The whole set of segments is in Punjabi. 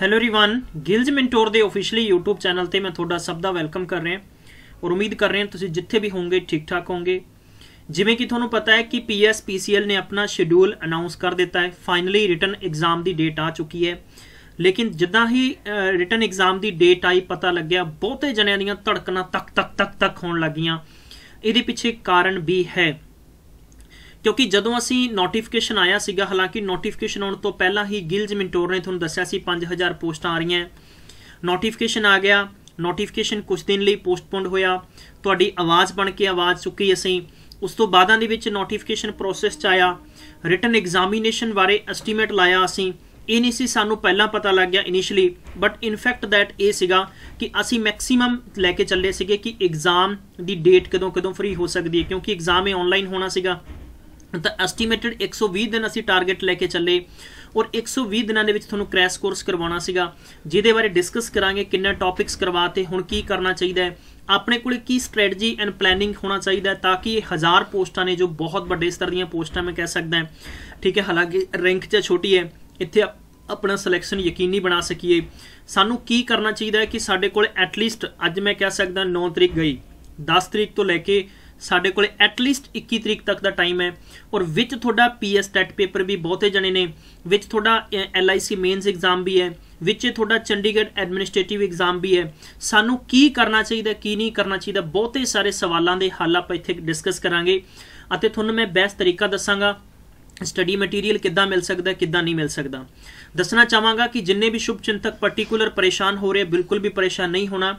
ਹੈਲੋ एवरीवन ਗਿਲਜ ਮੈਂਟੋਰ ਦੇ ਅਫੀਸ਼ੀਅਲੀ YouTube ਚੈਨਲ ਤੇ ਮੈਂ ਤੁਹਾਡਾ ਸਭ ਦਾ ਵੈਲਕਮ ਕਰ ਰਿਹਾ ਔਰ ਉਮੀਦ ਕਰ ਰਿਹਾ ਤੁਸੀਂ ਜਿੱਥੇ ਵੀ ਹੋਵੋਗੇ ਠੀਕ ਠਾਕ ਹੋਵੋਗੇ ਜਿਵੇਂ ਕਿ ਤੁਹਾਨੂੰ ਪਤਾ ਹੈ ਕਿ PSPCL ਨੇ ਆਪਣਾ ਸ਼ਡਿਊਲ ਅਨਾਉਂਸ ਕਰ ਦਿੱਤਾ ਹੈ ਫਾਈਨਲੀ ਰਿਟਨ ਐਗਜ਼ਾਮ ਦੀ ਡੇਟ ਆ ਚੁੱਕੀ ਹੈ ਲੇਕਿਨ ਜਿੱਦਾਂ ਹੀ ਰਿਟਨ ਐਗਜ਼ਾਮ ਦੀ ਡੇਟ ਆਈ ਪਤਾ ਲੱਗਿਆ ਬਹੁਤੇ ਜਣਿਆਂ ਦੀਆਂ ਧੜਕਣਾਂ ਤੱਕ ਤੱਕ ਤੱਕ ਤੱਕ ਹੋਣ ਲੱਗੀਆਂ ਇਹਦੇ ਪਿੱਛੇ ਕਾਰਨ ਵੀ ਹੈ ਕਿਉਂਕਿ ਜਦੋਂ ਅਸੀਂ ਨੋਟੀਫਿਕੇਸ਼ਨ ਆਇਆ ਸੀਗਾ ਹਾਲਾਂਕਿ ਨੋਟੀਫਿਕੇਸ਼ਨ ਆਉਣ ਤੋਂ ਪਹਿਲਾਂ ਹੀ ਗਿਲਜ ਮਿੰਟੋਰ ਨੇ ਤੁਹਾਨੂੰ ਦੱਸਿਆ ਸੀ 5000 ਪੋਸਟਾਂ ਆ ਰਹੀਆਂ ਨੋਟੀਫਿਕੇਸ਼ਨ ਆ ਗਿਆ ਨੋਟੀਫਿਕੇਸ਼ਨ ਕੁਝ ਦਿਨ ਲਈ ਪੋਸਟਪੋਨਡ ਹੋਇਆ ਤੁਹਾਡੀ ਆਵਾਜ਼ ਬਣ ਕੇ ਆਵਾਜ਼ ਚੁੱਕੀ ਅਸੀਂ ਉਸ ਤੋਂ ਬਾਅਦਾਂ ਦੇ ਵਿੱਚ ਨੋਟੀਫਿਕੇਸ਼ਨ ਪ੍ਰੋਸੈਸ ਚ ਆਇਆ ਰਿਟਨ ਐਗਜ਼ਾਮੀਨੇਸ਼ਨ ਬਾਰੇ ਐਸਟੀਮੇਟ ਲਾਇਆ ਅਸੀਂ ਇਹ ਨਹੀਂ ਸੀ ਸਾਨੂੰ ਪਹਿਲਾਂ ਪਤਾ ਲੱਗ ਗਿਆ initially but in fact that ਇਹ ਸੀਗਾ ਕਿ ਅਸੀਂ ਮੈਕਸਿਮਮ ਲੈ ਕੇ ਚੱਲੇ ਸੀਗੇ ਕਿ ਐਗਜ਼ਾਮ ਦੀ ਡੇਟ ਕਦੋਂ ਕਦੋਂ ਫ੍ਰੀ ਹੋ ਸਕਦੀ ਹੈ ਕਿਉਂਕਿ ਐਗਜ਼ਾਮ ਇਹ ਆਨਲਾਈਨ ਹੋਣਾ ਸੀਗਾ ਤਾਂ ਐਸਟੀਮੇਟਡ 120 ਦਿਨ ਅਸੀਂ ਟਾਰਗੇਟ ਲੈ ਕੇ ਚੱਲੇ ਔਰ 120 ਦਿਨਾਂ ਦੇ ਵਿੱਚ ਤੁਹਾਨੂੰ ਕ੍ਰੈਸ਼ ਕੋਰਸ ਕਰਵਾਉਣਾ ਸੀਗਾ ਜਿਹਦੇ ਬਾਰੇ ਡਿਸਕਸ ਕਰਾਂਗੇ ਕਿੰਨੇ ਟੌਪਿਕਸ ਕਰਵਾਤੇ ਹੁਣ ਕੀ ਕਰਨਾ ਚਾਹੀਦਾ ਹੈ ਆਪਣੇ ਕੋਲ ਕੀ ਸਟ੍ਰੈਟਜੀ ਐਂਡ ਪਲੈਨਿੰਗ ਹੋਣਾ ਚਾਹੀਦਾ ਤਾਂ ਕਿ ਹਜ਼ਾਰ ਪੋਸਟਾਂ ਨੇ ਜੋ ਬਹੁਤ ਵੱਡੇ ਸਤਰ ਦੀਆਂ ਪੋਸਟਾਂ ਮੈਂ ਕਹਿ ਸਕਦਾ ਹਾਂ ਠੀਕ ਹੈ ਹਾਲਾਂਕਿ ਰੈਂਕ ਚ ਛੋਟੀ ਹੈ ਇੱਥੇ ਆਪਣਾ ਸਿਲੈਕਸ਼ਨ ਯਕੀਨੀ ਬਣਾ ਸਕੀਏ ਸਾਨੂੰ ਕੀ ਕਰਨਾ ਚਾਹੀਦਾ ਹੈ ਕਿ ਸਾਡੇ ਕੋਲ ਐਟਲੀਸਟ ਅੱਜ ਮੈਂ ਕਹਿ ਸਕਦਾ 9 ਤਰੀਕ ਗਈ 10 ਤਰੀਕ ਤੋਂ ਲੈ ਕੇ ਸਾਡੇ ਕੋਲੇ ਐਟ ਲੀਸਟ 21 ਤਰੀਕ ਤੱਕ ਦਾ ਟਾਈਮ ਹੈ ਔਰ ਵਿੱਚ ਤੁਹਾਡਾ ਪੀਐਸ ਟੈਟ ਪੇਪਰ ਵੀ ਬਹੁਤੇ ਜਣੇ ਨੇ ਵਿੱਚ ਤੁਹਾਡਾ ਐਲਆਈਸੀ ਮੇਨਸ ਐਗਜ਼ਾਮ ਵੀ ਹੈ ਵਿੱਚ ਤੁਹਾਡਾ ਚੰਡੀਗੜ੍ਹ ਐਡਮਿਨਿਸਟ੍ਰੇਟਿਵ ਐਗਜ਼ਾਮ ਵੀ ਹੈ ਸਾਨੂੰ ਕੀ ਕਰਨਾ ਚਾਹੀਦਾ ਕੀ ਨਹੀਂ ਕਰਨਾ ਚਾਹੀਦਾ ਬਹੁਤੇ ਸਾਰੇ ਸਵਾਲਾਂ ਦੇ ਹੱਲ ਆਪਾਂ ਇੱਥੇ ਡਿਸਕਸ ਕਰਾਂਗੇ ਅਤੇ ਤੁਹਾਨੂੰ ਮੈਂ ਬੈਸਟ ਤਰੀਕਾ ਦੱਸਾਂਗਾ ਸਟੱਡੀ ਮਟੀਰੀਅਲ ਕਿੱਦਾਂ ਮਿਲ ਸਕਦਾ ਕਿੱਦਾਂ ਨਹੀਂ ਮਿਲ ਸਕਦਾ ਦੱਸਣਾ ਚਾਹਾਂਗਾ ਕਿ ਜਿੰਨੇ ਵੀ ਸ਼ੁਭ ਚਿੰਤਕ ਪਾਰਟਿਕੂਲਰ ਪਰੇਸ਼ਾਨ ਹੋ ਰਹੇ ਬਿਲਕੁਲ ਵੀ ਪਰੇਸ਼ਾਨ ਨਹੀਂ ਹੋਣਾ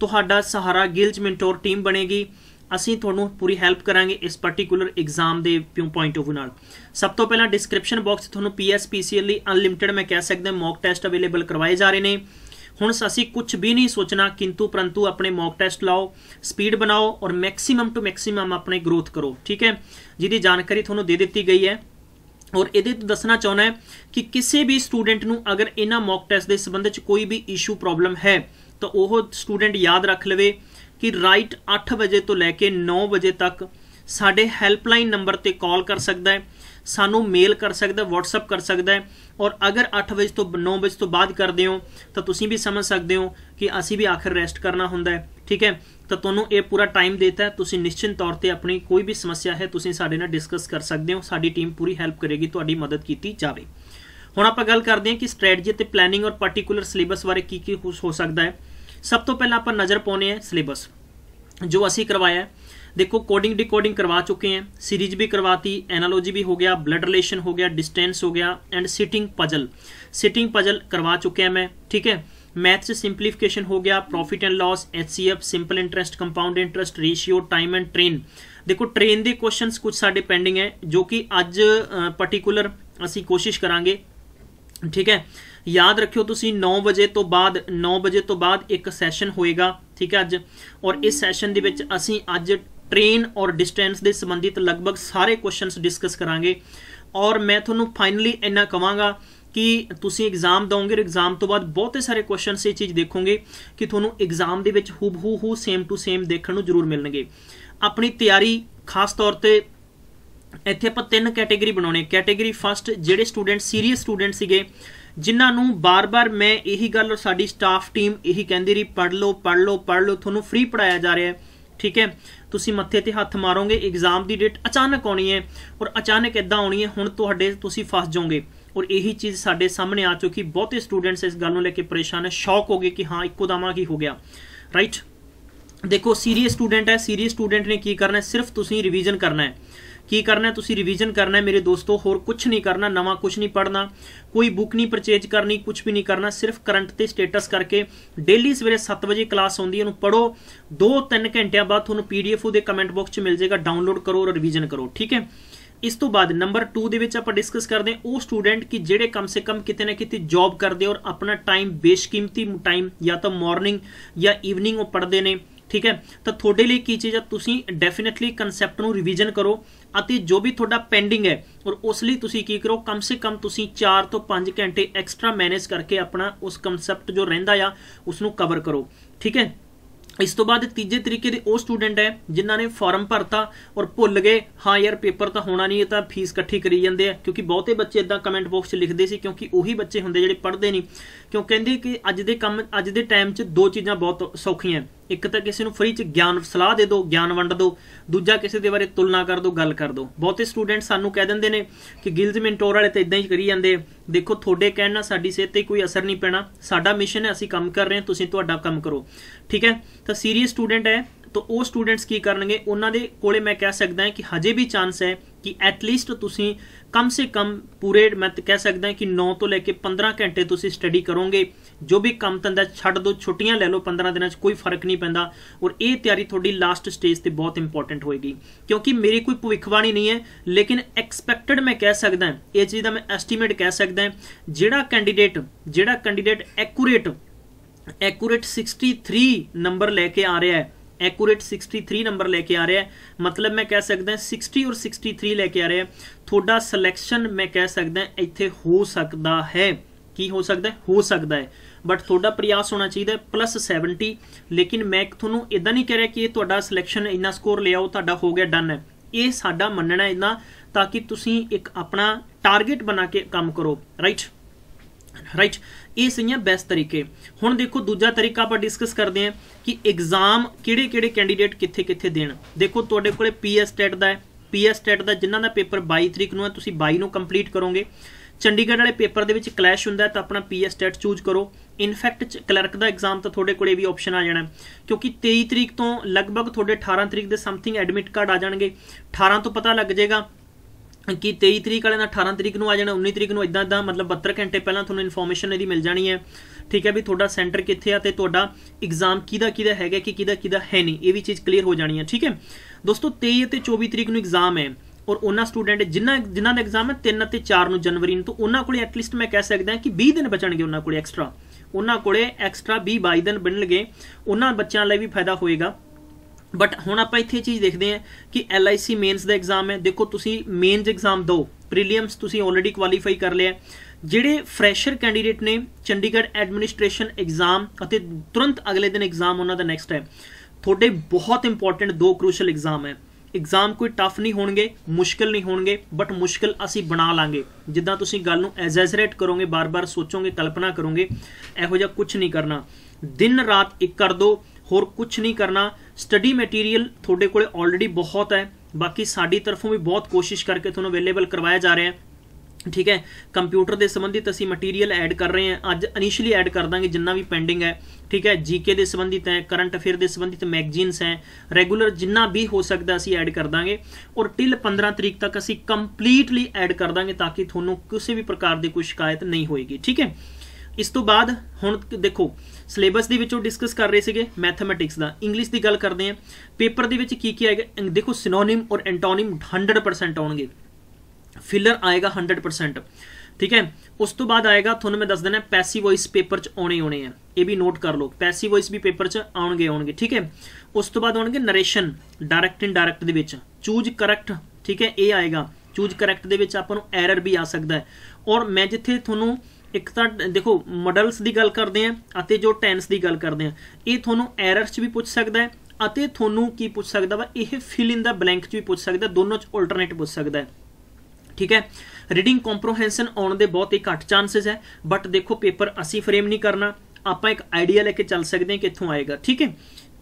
ਤੁਹਾਡਾ ਸਹਾਰਾ ਗਿਲਜ ਮੈਂਟੋਰ ਟੀਮ ਬਣੇਗੀ ਅਸੀਂ ਤੁਹਾਨੂੰ ਪੂਰੀ ਹੈਲਪ ਕਰਾਂਗੇ ਇਸ ਪਾਰਟਿਕੂਲਰ ਐਗਜ਼ਾਮ ਦੇ ਪੁਆਇੰਟ ਆਫ ਵਿਊ ਨਾਲ ਸਭ ਤੋਂ ਪਹਿਲਾਂ ਡਿਸਕ੍ਰਿਪਸ਼ਨ ਬਾਕਸ ਤੁਹਾਨੂੰ ਪੀਐਸਪੀਸੀਐਲ ਲਈ ਅਨਲਿਮਿਟਿਡ ਮੈਂ ਕਹਿ ਸਕਦਾ ਮੌਕ ਟੈਸਟ ਅਵੇਲੇਬਲ ਕਰਵਾਏ ਜਾ ਰਹੇ ਨੇ ਹੁਣ ਅਸੀਂ ਕੁਝ ਵੀ ਨਹੀਂ ਸੋਚਣਾ ਕਿੰਤੂ ਪਰੰਤੂ ਆਪਣੇ ਮੌਕ ਟੈਸਟ ਲਾਓ ਸਪੀਡ ਬਣਾਓ ਔਰ ਮੈਕਸਿਮਮ ਟੂ ਮੈਕਸਿਮਮ ਆਪਣੇ ਗਰੋਥ ਕਰੋ ਠੀਕ ਹੈ ਜਿਹਦੀ ਜਾਣਕਾਰੀ ਤੁਹਾਨੂੰ ਦੇ ਦਿੱਤੀ ਗਈ ਹੈ ਔਰ ਇਹਦੇ ਤੋਂ ਦੱਸਣਾ ਚਾਹੁੰਦਾ ਹੈ ਕਿ ਕਿਸੇ ਵੀ ਸਟੂਡੈਂਟ ਨੂੰ ਅਗਰ ਇਹਨਾਂ ਮੌਕ ਟੈਸਟ ਦੇ ਸੰਬੰਧ ਵਿੱਚ ਕੋਈ ਵੀ ਇਸ਼ੂ ਪ੍ਰੋਬਲਮ ਹੈ ਤਾਂ ਉਹ ਸਟੂਡੈਂਟ ਯਾਦ ਰੱਖ ਲਵੇ ਕਿ ਰਾਈਟ 8 ਵਜੇ ਤੋਂ ਲੈ ਕੇ 9 ਵਜੇ ਤੱਕ ਸਾਡੇ ਹੈਲਪਲਾਈਨ ਨੰਬਰ ਤੇ ਕਾਲ ਕਰ ਸਕਦਾ ਹੈ ਸਾਨੂੰ ਮੇਲ ਕਰ ਸਕਦਾ WhatsApp ਕਰ ਸਕਦਾ ਹੈ ਔਰ ਅਗਰ 8 ਵਜੇ ਤੋਂ 9 ਵਜੇ ਤੋਂ ਬਾਅਦ ਕਰਦੇ ਹੋ ਤਾਂ ਤੁਸੀਂ ਵੀ ਸਮਝ ਸਕਦੇ ਹੋ ਕਿ ਅਸੀਂ ਵੀ ਆਖਰ ਰੈਸਟ ਕਰਨਾ ਹੁੰਦਾ ਹੈ ਠੀਕ ਹੈ ਤਾਂ ਤੁਹਾਨੂੰ ਇਹ ਪੂਰਾ ਟਾਈਮ ਦਿੱਤਾ ਤੁਸੀਂ ਨਿਸ਼ਚਿਤ ਤੌਰ ਤੇ ਆਪਣੀ ਕੋਈ ਵੀ ਸਮੱਸਿਆ ਹੈ ਤੁਸੀਂ ਸਾਡੇ ਨਾਲ ਡਿਸਕਸ ਕਰ ਸਕਦੇ ਹੋ ਸਾਡੀ ਟੀਮ ਪੂਰੀ ਹੈਲਪ ਕਰੇਗੀ ਤੁਹਾਡੀ ਮਦਦ ਕੀਤੀ ਜਾਵੇ ਹੁਣ ਆਪਾਂ ਗੱਲ ਕਰਦੇ ਹਾਂ ਕਿ ਸਟ੍ਰੈਟਜੀ ਤੇ ਪਲੈਨਿੰਗ ਔਰ ਪਾਰਟਿਕੂਲਰ ਸਿਲੇਬਸ ਬਾਰੇ ਕੀ ਕੀ ਹੋ ਸਕਦਾ ਹੈ सब तो पहला आप नज़र पाने हैं सिलेबस जो असी करवाया देखो कोडिंग डिकोडिंग करवा चुके हैं सीरीज भी करवाती एनालॉजी भी हो गया ब्लड रिलेशन हो गया डिस्टेंस हो गया and sitting puzzle sitting puzzle करवा चुके हैं मैं ठीक है मैथ से सिंप्लीफिकेशन हो गया profit and loss H C F simple interest compound interest ratio time and train ਦੇਖੋ ਟ੍ਰੇਨ ਦੇ क्वेश्चन कुछ साढ़े पेंडिंग है जो कि अज ਪਾਰਟਿਕੂਲਰ असी कोशिश करा ठीक है ਯਾਦ ਰੱਖਿਓ ਤੁਸੀਂ 9 ਵਜੇ ਤੋਂ ਬਾਅਦ 9 ਵਜੇ ਤੋਂ ਬਾਅਦ ਇੱਕ ਸੈਸ਼ਨ ਹੋਏਗਾ ਠੀਕ ਹੈ ਅੱਜ ਔਰ ਇਸ ਸੈਸ਼ਨ ਦੇ ਵਿੱਚ ਅਸੀਂ ਅੱਜ ਟ੍ਰੇਨ ਔਰ ਡਿਸਟੈਂਸ ਦੇ ਸੰਬੰਧਿਤ ਲਗਭਗ ਸਾਰੇ ਕੁਐਸਚਨਸ ਡਿਸਕਸ ਕਰਾਂਗੇ ਔਰ ਮੈਂ ਤੁਹਾਨੂੰ ਫਾਈਨਲੀ ਇੰਨਾ ਕਵਾਂਗਾ ਕਿ ਤੁਸੀਂ ਐਗਜ਼ਾਮ ਦੋਗੇ ਐਗਜ਼ਾਮ ਤੋਂ ਬਾਅਦ ਬਹੁਤੇ ਸਾਰੇ ਕੁਐਸਚਨਸ ਇਹ ਚੀਜ਼ ਦੇਖੋਗੇ ਕਿ ਤੁਹਾਨੂੰ ਐਗਜ਼ਾਮ ਦੇ ਵਿੱਚ ਹੂ ਹੂ ਸੇਮ ਟੂ ਸੇਮ ਦੇਖਣ ਨੂੰ ਜ਼ਰੂਰ ਮਿਲਣਗੇ ਆਪਣੀ ਤਿਆਰੀ ਖਾਸ ਤੌਰ ਤੇ ਇੱਥੇ ਆਪਾਂ ਤਿੰਨ ਕੈਟਾਗਰੀ ਬਣਾਉਣੇ ਕੈਟਾਗਰੀ ਫਸਟ ਜਿਹੜੇ ਸਟੂਡੈਂਟ ਸੀਰੀਅਸ ਸਟੂਡੈਂਟ ਸੀਗੇ ਜਿਨ੍ਹਾਂ ਨੂੰ ਬਾਰ-ਬਾਰ ਮੈਂ ਇਹੀ ਗੱਲ ਸਾਡੀ ਸਟਾਫ ਟੀਮ ਇਹੀ ਕਹਿੰਦੀ ਰਹੀ ਪੜ ਲਓ ਪੜ ਲਓ ਪੜ ਲਓ ਤੁਹਾਨੂੰ ਫ੍ਰੀ ਪੜਾਇਆ ਜਾ ਰਿਹਾ ਹੈ ਠੀਕ ਹੈ ਤੁਸੀਂ ਮੱਥੇ ਤੇ ਹੱਥ ਮਾਰੋਗੇ ਐਗਜ਼ਾਮ ਦੀ ਡੇਟ ਅਚਾਨਕ ਆਉਣੀ ਹੈ ਔਰ ਅਚਾਨਕ ਇਦਾਂ ਆਉਣੀ ਹੈ ਹੁਣ ਤੁਹਾਡੇ ਤੁਸੀਂ ਫਸ ਜਾਓਗੇ ਔਰ ਇਹੀ ਚੀਜ਼ ਸਾਡੇ ਸਾਹਮਣੇ ਆ ਚੁੱਕੀ ਬਹੁਤੇ ਸਟੂਡੈਂਟਸ ਇਸ ਗੱਲ ਨੂੰ ਲੈ ਕੇ ਪਰੇਸ਼ਾਨ ਹੈ ਸ਼ੌਕ ਹੋ ਗਏ ਕਿ ਹਾਂ ਇੱਕੋ ਦਮਾ ਕੀ ਹੋ ਗਿਆ ਰਾਈਟ ਦੇਖੋ ਸੀਰੀਅਸ ਸਟੂਡੈਂਟ ਹੈ ਸੀਰੀਅਸ ਸਟੂਡੈਂਟ ਨੇ ਕੀ ਕਰਨਾ ਹੈ ਸਿਰਫ ਤੁਸੀਂ ਰਿਵੀਜ਼ਨ ਕਰਨਾ ਹੈ ਕੀ ਕਰਨਾ ਤੁਸੀਂ ਰਿਵੀਜ਼ਨ ਕਰਨਾ ਹੈ ਮੇਰੇ ਦੋਸਤੋ ਹੋਰ ਕੁਝ ਨਹੀਂ ਕਰਨਾ ਨਵਾਂ ਕੁਝ ਨਹੀਂ ਪੜਨਾ ਕੋਈ ਬੁੱਕ ਨਹੀਂ ਪਰਚੇਜ ਕਰਨੀ ਕੁਝ ਵੀ ਨਹੀਂ ਕਰਨਾ ਸਿਰਫ ਕਰੰਟ ਤੇ ਸਟੇਟਸ ਕਰਕੇ ਡੇਲੀ ਸਵੇਰੇ 7 ਵਜੇ ਕਲਾਸ ਹੁੰਦੀ ਹੈ ਉਹਨੂੰ ਪੜੋ 2-3 ਘੰਟਿਆਂ ਬਾਅਦ ਤੁਹਾਨੂੰ ਪੀਡੀਐਫ ਉਹਦੇ ਕਮੈਂਟ ਬਾਕਸ 'ਚ ਮਿਲ ਜਾਏਗਾ ਡਾਊਨਲੋਡ ਕਰੋ ਔਰ ਰਿਵੀਜ਼ਨ ਕਰੋ ਠੀਕ ਹੈ ਇਸ ਤੋਂ ਬਾਅਦ ਨੰਬਰ 2 ਦੇ ਵਿੱਚ ਆਪਾਂ ਡਿਸਕਸ ਕਰਦੇ ਹਾਂ ਉਹ ਸਟੂਡੈਂਟ ਕਿ ਜਿਹੜੇ ਕਮ ਸੇ ਕਮ ਕਿਤੇ ਨਾ ਕਿਤੇ ਜੌਬ ਕਰਦੇ ਔਰ ਆਪਣਾ ਟਾਈਮ ਬੇਸ਼ਕੀਮਤੀ ਟਾਈਮ ਜਾਂ ਤਾਂ ਮਾਰਨਿੰਗ ਜਾਂ ਈਵਨਿੰਗ ਉਹ ਪੜ੍ਹਦੇ ਨੇ ਠੀਕ ਹੈ ਤਾਂ ਤੁਹਾਡੇ ਲਈ ਕੀ ਚੀਜ਼ ਆ ਤੁਸੀਂ ਡੈਫੀਨਿਟਲੀ ਕਨਸੈਪਟ ਨੂੰ ਰਿਵੀਜ਼ਨ ਕਰੋ ਅਤੇ ਜੋ ਵੀ ਤੁਹਾਡਾ ਪੈਂਡਿੰਗ ਹੈ ਔਰ ਉਸ ਲਈ ਤੁਸੀਂ ਕੀ ਕਰੋ ਕਮ ਸੇ ਕਮ ਤੁਸੀਂ 4 ਤੋਂ 5 ਘੰਟੇ ਐਕਸਟਰਾ ਮੈਨੇਜ ਕਰਕੇ ਆਪਣਾ ਉਸ ਕਨਸੈਪਟ ਜੋ ਰਹਿੰਦਾ ਆ ਉਸ ਨੂੰ ਕਵਰ ਕਰੋ ਠੀਕ ਹੈ ਇਸ ਤੋਂ ਬਾਅਦ ਤੀਜੇ ਤਰੀਕੇ ਦੇ ਉਹ ਸਟੂਡੈਂਟ ਹੈ ਜਿਨ੍ਹਾਂ ਨੇ ਫਾਰਮ ਭਰਤਾ ਔਰ ਭੁੱਲ ਗਏ ਹਾਂ ਯਾਰ ਪੇਪਰ ਤਾਂ ਹੋਣਾ ਨਹੀਂ ਇਹ ਤਾਂ ਫੀਸ ਇਕੱਠੀ ਕਰੀ ਜਾਂਦੇ ਆ ਕਿਉਂਕਿ ਬਹੁਤੇ ਬੱਚੇ ਇਦਾਂ ਕਮੈਂਟ ਬਾਕਸ 'ਚ ਲਿਖਦੇ ਸੀ ਕਿਉਂਕਿ ਉਹੀ ਬੱਚੇ ਹੁੰਦੇ ਜਿਹੜੇ ਪੜ੍ਹਦੇ ਨਹੀਂ ਕਿਉਂ ਕਹਿੰਦੇ ਕਿ ਅੱਜ ਦੇ ਕੰਮ ਅੱਜ ਦੇ ਟਾਈਮ 'ਚ ਦੋ ਚੀਜ਼ਾਂ ਬਹੁਤ ਸੌਖੀਆਂ ਇੱਕ ਤਾਂ ਕਿਸੇ ਨੂੰ ਫ੍ਰੀ ਚ ਗਿਆਨ ਸਲਾਹ ਦੇ ਦਿਓ ਗਿਆਨ ਵੰਡ ਦਿਓ ਦੂਜਾ ਕਿਸੇ ਦੇ ਬਾਰੇ ਤੁਲਨਾ ਕਰ ਦਿਓ ਗੱਲ ਕਰ ਦਿਓ ਬਹੁਤੇ ਸਟੂਡੈਂਟ ਸਾਨੂੰ ਕਹਿ ਦਿੰਦੇ ਨੇ ਕਿ ਗਿਲਜ਼ ਮੈਂਟੋਰ ਵਾਲੇ ਤਾਂ ਇਦਾਂ ਹੀ ਕਰੀ ਜਾਂਦੇ ਦੇਖੋ ਤੁਹਾਡੇ ਕਹਿਣ ਨਾਲ ਸਾਡੀ ਸਿਹਤ ਤੇ ਕੋਈ ਅਸਰ ਨਹੀਂ ਪੈਣਾ ਸਾਡਾ ਮਿਸ਼ਨ ਹੈ ਅਸੀਂ ਕੰਮ ਕਰ ਰਹੇ ਹਾਂ ਤੁਸੀਂ ਤੁਹਾਡਾ ਕੰਮ ਕਰੋ ਠੀਕ ਹੈ ਤਾਂ ਸੀਰੀਅਸ ਸਟੂਡੈਂਟ ਹੈ ਤਾਂ ਉਹ ਸਟੂਡੈਂਟਸ ਕੀ ਕਰਨਗੇ ਉਹਨਾਂ ਦੇ ਕੋਲੇ ਮੈਂ ਕਹਿ ਸਕਦਾ ਹਾਂ ਕਿ ਹਜੇ ਵੀ ਚਾਂਸ ਹੈ ਕਿ ਐਟ ਲੀਸਟ ਤੁਸੀਂ ਕਮ ਸੇ ਕਮ ਪੂਰੇ ਮੈਂ ਕਹਿ ਸਕਦਾ ਕਿ 9 ਤੋਂ ਲੈ ਕੇ 15 ਘੰਟੇ ਤੁਸੀਂ ਸਟੱਡੀ ਕਰੋਗੇ ਜੋ ਵੀ ਕੰਮ ਤੰਦਾ ਛੱਡ ਦੋ ਛੁੱਟੀਆਂ ਲੈ ਲਓ 15 ਦਿਨਾਂ 'ਚ ਕੋਈ ਫਰਕ ਨਹੀਂ ਪੈਂਦਾ ਔਰ ਇਹ ਤਿਆਰੀ ਤੁਹਾਡੀ ਲਾਸਟ ਸਟੇਜ ਤੇ ਬਹੁਤ ਇੰਪੋਰਟੈਂਟ ਹੋਏਗੀ ਕਿਉਂਕਿ ਮੇਰੀ ਕੋਈ ਭਵਿੱਖਬਾਣੀ ਨਹੀਂ ਹੈ ਲੇਕਿਨ ਐਕਸਪੈਕਟਡ ਮੈਂ ਕਹਿ ਸਕਦਾ ਹਾਂ ਇਹ ਚੀਜ਼ ਦਾ ਮੈਂ ਐਸਟੀਮੇਟ ਕਹਿ ਸਕਦਾ ਹਾਂ ਜਿਹੜਾ ਕੈਂਡੀਡੇਟ ਜਿਹੜਾ ਕੈਂਡੀਡੇਟ ਐਕੂਰੇਟ ਐਕੂਰੇਟ 63 ਨੰਬਰ ਲੈ ਕੇ ਆ ਰਿਹਾ ਹੈ ਐਕੂਰੇਟ 63 ਨੰਬਰ ਲੈ ਕੇ ਆ ਰਿਹਾ ਮਤਲਬ ਮੈਂ ਕਹਿ ਸਕਦਾ 60 ਔਰ 63 ਲੈ ਕੇ ਆ ਰਿਹਾ ਤੁਹਾਡਾ ਸਿਲੈਕਸ਼ਨ ਮੈਂ ਕਹਿ ਸਕਦਾ ਇੱਥੇ ਹੋ ਸਕਦਾ ਹੈ ਕੀ ਹੋ ਸਕਦਾ ਹੈ ਹੋ ਸਕਦਾ ਹੈ ਬਟ ਤੁਹਾਡਾ ਪ੍ਰਯਾਸ ਹੋਣਾ ਚਾਹੀਦਾ ਪਲੱਸ 70 ਲੇਕਿਨ ਮੈਂ ਤੁਹਾਨੂੰ ਇਦਾਂ ਨਹੀਂ ਕਹਿ ਰਿਹਾ ਕਿ ਇਹ ਤੁਹਾਡਾ ਸਿਲੈਕਸ਼ਨ ਇੰਨਾ ਸਕੋਰ ਲਿਆਓ ਤੁਹਾਡਾ ਹੋ ਗਿਆ ਡਨ ਹੈ ਇਹ ਸਾਡਾ ਮੰਨਣਾ ਇਦਾਂ ਤਾਂ ਕਿ ਤੁਸੀਂ ਇੱਕ ਆਪਣਾ ਟਾਰਗੇਟ ਬਣਾ ਕੇ ਕੰਮ ਕਰੋ ਰਾਈਟ ਰਾਈਟ ਇਹ ਸਹੀਆਂ ਬੈਸਟ ਤਰੀਕੇ ਹੁਣ ਦੇਖੋ ਦੂਜਾ ਤਰੀਕਾ ਆਪਾਂ ਡਿਸਕਸ ਕਰਦੇ ਹਾਂ ਕਿ ਐਗਜ਼ਾਮ ਕਿਹੜੇ-ਕਿਹੜੇ ਕੈਂਡੀਡੇਟ ਕਿੱਥੇ-ਕਿੱਥੇ ਦੇਣ ਦੇਖੋ ਤੁਹਾਡੇ ਕੋਲੇ ਪੀਐਸ ਸਟੇਟ ਦਾ ਹੈ ਪੀਐਸ ਸਟੇਟ ਦਾ ਜਿਨ੍ਹਾਂ ਦਾ ਪੇਪਰ 22 ਤਰੀਕ ਨੂੰ ਹੈ ਤੁਸੀਂ 22 ਨੂੰ ਕੰਪਲੀਟ ਕਰੋਗੇ ਚੰਡੀਗੜ੍ਹ ਵਾਲੇ ਪੇਪਰ ਦੇ ਵਿੱਚ ਕਲੈਸ਼ ਹੁੰਦਾ ਤਾਂ ਆਪਣਾ ਪੀਐਸ ਸਟੈਟ ਚੂਜ਼ ਕਰੋ ਇਨਫੈਕਟ ਕਲਰਕ ਦਾ ਐਗਜ਼ਾਮ ਤਾਂ ਤੁਹਾਡੇ ਕੋਲੇ ਵੀ ਆਪਸ਼ਨ ਆ ਜਾਣਾ ਕਿਉਂਕਿ 23 ਤਰੀਕ ਤੋਂ ਲਗਭਗ ਤੁਹਾਡੇ 18 ਤਰੀਕ ਦੇ ਸਮਥਿੰਗ ਐਡਮਿਟ ਕਾਰਡ ਆ ਜਾਣਗੇ 18 ਤੋਂ ਪਤਾ ਲੱਗ ਜਾਏਗਾ ਕਿ 23 ਤਰੀਕ ਵਾਲੇ ਦਾ 18 ਤਰੀਕ ਨੂੰ ਆ ਜਾਣਾ 19 ਤਰੀਕ ਨੂੰ ਇਦਾਂ ਇਦਾਂ ਮਤਲਬ 72 ਘੰਟੇ ਪਹਿਲਾਂ ਤੁਹਾਨੂੰ ਇਨਫੋਰਮੇਸ਼ਨ ਇਹਦੀ ਮਿਲ ਜਾਣੀ ਹੈ ਠੀਕ ਹੈ ਵੀ ਤੁਹਾਡਾ ਸੈਂਟਰ ਕਿੱਥੇ ਆ ਤੇ ਤੁਹਾਡਾ ਐਗਜ਼ਾਮ ਕਿਹਦਾ ਕਿਹਦਾ ਹੈਗਾ ਕਿ ਕਿਹਦਾ ਕਿਹਦਾ ਹੈ ਨਹੀਂ ਇਹ ਵੀ ਚੀਜ਼ ਕਲੀਅਰ ਹੋ ਜਾਣੀ ਹੈ ਠੀਕ ਹੈ ਦੋਸਤੋ 23 ਅਤੇ 24 ਤਰੀਕ ਨੂੰ ਐਗਜ਼ਾਮ ਹੈ ਔਰ ਉਹਨਾਂ ਸਟੂਡੈਂਟ ਜਿਨ੍ਹਾਂ ਜਿਨ੍ਹਾਂ ਦਾ ਐਗਜ਼ਾਮ ਹੈ 3 ਅਤੇ 4 ਨੂੰ ਜਨਵਰੀ ਨੂੰ ਤਾਂ ਉਹਨਾਂ ਕੋਲੇ ਐਟਲੀਸਟ ਮੈਂ ਕਹਿ ਸਕਦਾ ਕਿ 20 ਦਿਨ ਬਚਣਗੇ ਉਹਨਾਂ ਕੋਲੇ ਐਕਸਟਰਾ ਉਹਨਾਂ ਕੋਲੇ ਐਕਸਟਰਾ 20 22 ਦਿਨ ਬਣਨਗੇ ਉਹਨਾਂ ਬੱਚਿਆਂ ਲਈ ਵੀ ਫਾਇਦਾ ਹੋਏਗਾ ਬਟ ਹੁਣ ਆਪਾਂ ਇੱਥੇ ਚੀਜ਼ ਦੇਖਦੇ ਹਾਂ ਕਿ LIC ਮੇਨਸ ਦਾ ਐਗਜ਼ਾਮ ਹੈ ਦੇਖੋ ਤੁਸੀਂ ਮੇਨਸ ਐਗਜ਼ਾਮ ਦੋ ਪ੍ਰੀਲੀਅਮਸ ਤੁਸੀਂ ਆਲਰੇਡੀ ਕੁਆਲੀਫਾਈ ਕਰ ਲਿਆ ਜਿਹੜੇ ਫਰੈਸ਼ਰ ਕੈਂਡੀਡੇਟ ਨੇ ਚੰਡੀਗੜ੍ਹ ਐਡਮਿਨਿਸਟ੍ਰੇਸ਼ਨ ਐਗਜ਼ਾਮ ਅਤੇ ਤੁਰੰਤ ਅਗਲੇ ਦਿਨ ਐਗਜ਼ਾਮ ਉਹਨਾਂ ਦਾ ਨੈਕਸਟ ਹੈ ਤੁਹਾਡੇ ਬਹੁਤ ਇੰਪੋਰਟੈਂਟ ਦੋ ਕ੍ਰੂਸ਼ਲ ਐਗਜ਼ਾਮ ਹੈ ਐਗਜ਼ਾਮ ਕੋਈ ਟਫ ਨਹੀਂ ਹੋਣਗੇ ਮੁਸ਼ਕਲ ਨਹੀਂ ਹੋਣਗੇ ਬਟ ਮੁਸ਼ਕਲ ਅਸੀਂ ਬਣਾ ਲਾਂਗੇ ਜਿੱਦਾਂ ਤੁਸੀਂ ਗੱਲ ਨੂੰ ਐਗਜ਼ੈਜਰੇਟ ਕਰੋਗੇ ਬਾਰ-ਬਾਰ ਸੋਚੋਗੇ ਕਲਪਨਾ ਕਰੋਗੇ ਇਹੋ ਜਿਹਾ ਕੁਝ ਨਹੀਂ ਕਰਨਾ ਦਿਨ ਰਾਤ ਇੱਕ ਕਰ ਦੋ ਹੋਰ ਕੁਝ ਨਹੀਂ ਕਰਨਾ ਸਟੱਡੀ ਮਟੀਰੀਅਲ ਤੁਹਾਡੇ ਕੋਲੇ ਆਲਰੇਡੀ ਬਹੁਤ ਹੈ ਬਾਕੀ ਸਾਡੀ ਤਰਫੋਂ ਵੀ ਬਹੁਤ ਕੋਸ਼ਿਸ਼ ਕਰਕੇ ਤੁਹਾਨੂੰ ਅਵੇਲੇਬਲ ਕਰਵਾਇਆ ਜਾ ਰਿਹਾ ਹੈ ਠੀਕ ਹੈ ਕੰਪਿਊਟਰ ਦੇ ਸੰਬੰਧਿਤ ਅਸੀਂ ਮਟੀਰੀਅਲ ਐਡ ਕਰ ਰਹੇ ਹਾਂ ਅੱਜ ਇਨੀਸ਼ੀਅਲੀ ਐਡ ਕਰ ਦਾਂਗੇ ਜਿੰਨਾ ਵੀ ਪੈਂਡਿੰਗ ਹੈ ਠੀਕ ਹੈ ਜੀਕੇ ਦੇ ਸੰਬੰਧਿਤ ਹੈ ਕਰੰਟ ਅਫੇਅਰ ਦੇ ਸੰਬੰਧਿਤ ਮੈਗਜ਼ੀਨਸ ਹੈ ਰੈਗੂਲਰ ਜਿੰਨਾ ਵੀ ਹੋ ਸਕਦਾ ਅਸੀਂ ਐਡ ਕਰ ਦਾਂਗੇ ਔਰ ਟਿਲ 15 ਤਰੀਕ ਤੱਕ ਅਸੀਂ ਕੰਪਲੀਟਲੀ ਐਡ ਕਰ ਦਾਂਗੇ ਤਾਂ ਕਿ ਤੁਹਾਨੂੰ ਕਿਸੇ ਵੀ ਪ੍ਰਕਾਰ ਦੀ ਕੋਈ ਸ਼ਿਕਾਇਤ ਨਹੀਂ ਹੋਏਗੀ ਠੀਕ ਹੈ ਇਸ ਤੋਂ ਬਾਅਦ ਹੁਣ ਦੇਖੋ ਸਿਲੇਬਸ ਦੇ ਵਿੱਚੋਂ ਡਿਸਕਸ ਕਰ ਰਹੇ ਸੀਗੇ ਮੈਥਮੈਟਿਕਸ ਦਾ ਇੰਗਲਿਸ਼ ਦੀ ਗੱਲ ਕਰਦੇ ਆ ਪੇਪਰ ਦੇ ਵਿੱਚ ਕੀ ਕੀ ਆਏਗਾ ਦੇਖੋ ਸਿਨੋਨਿਮ ਔਰ ਐਂਟੋਨਿਮ 100% ਆਉਣਗੇ ਫਿਲਰ ਆਏਗਾ 100% ਠੀਕ ਹੈ ਉਸ ਤੋਂ ਬਾਅਦ ਆਏਗਾ ਤੁਹਾਨੂੰ ਮੈਂ ਦੱਸ ਦੇਣਾ ਪੈਸਿਵ ਵੌਇਸ ਪੇਪਰ 'ਚ ਆਉਣੇ ਆਉਣੇ ਆ ਇਹ ਵੀ ਨੋਟ ਕਰ ਲਓ ਪੈਸਿਵ ਵੌਇਸ ਵੀ ਪੇਪਰ 'ਚ ਆਉਣਗੇ ਆਉਣਗੇ ਠੀਕ ਹੈ ਉਸ ਤੋਂ ਬਾਅਦ ਆਉਣਗੇ ਨਰੇਸ਼ਨ ਡਾਇਰੈਕਟ ਇਨਡਾਇਰੈਕਟ ਦੇ ਵਿੱਚ ਚੂਜ਼ ਕਰੈਕਟ ਠੀਕ ਹੈ ਇਹ ਆਏਗਾ ਚੂਜ਼ ਕਰੈਕਟ ਦੇ ਵਿੱਚ ਆਪਾਂ ਨੂੰ ਐਰਰ ਵੀ ਆ ਸਕਦਾ ਹੈ ਔਰ ਮੈਂ ਜਿੱਥੇ ਤੁਹਾਨੂੰ ਇੱਕ ਤਾਂ ਦੇਖੋ ਮਾਡਲਸ ਦੀ ਗੱਲ ਕਰਦੇ ਆ ਅਤੇ ਜੋ ਟੈਂਸ ਦੀ ਗੱਲ ਕਰਦੇ ਆ ਇਹ ਤੁਹਾਨੂੰ ਐਰਰ 'ਚ ਵੀ ਪੁੱਛ ਸਕਦਾ ਹੈ ਅਤੇ ਤੁਹਾਨੂੰ ਕੀ ਪੁੱਛ ਸਕਦਾ ਵਾ ਇਹ ਫਿਲ ਇਨ ਦਾ ਬਲੈਂਕ 'ਚ ਵੀ ਪੁੱਛ ਸਕਦਾ ਦੋਨੋਂ 'ਚ ਆਲਟਰਨੇਟ ਪੁੱਛ ਸਕਦਾ ਹੈ ਠੀਕ ਹੈ ਰੀਡਿੰਗ ਕੰਪਰੋਹੈਂਸ਼ਨ ਆਉਣ ਦੇ ਬਹੁਤ ਹੀ ਘੱਟ ਚਾਂਸਸ ਹੈ ਬਟ ਦੇਖੋ ਪੇਪਰ ਅਸੀਂ ਫਰੇਮ ਨਹੀਂ ਕਰਨਾ ਆਪਾਂ ਇੱਕ ਆਈਡੀਆ ਲੈ ਕੇ ਚੱਲ ਸਕਦੇ ਹਾਂ ਕਿੱਥੋਂ ਆਏਗਾ ਠੀਕ ਹੈ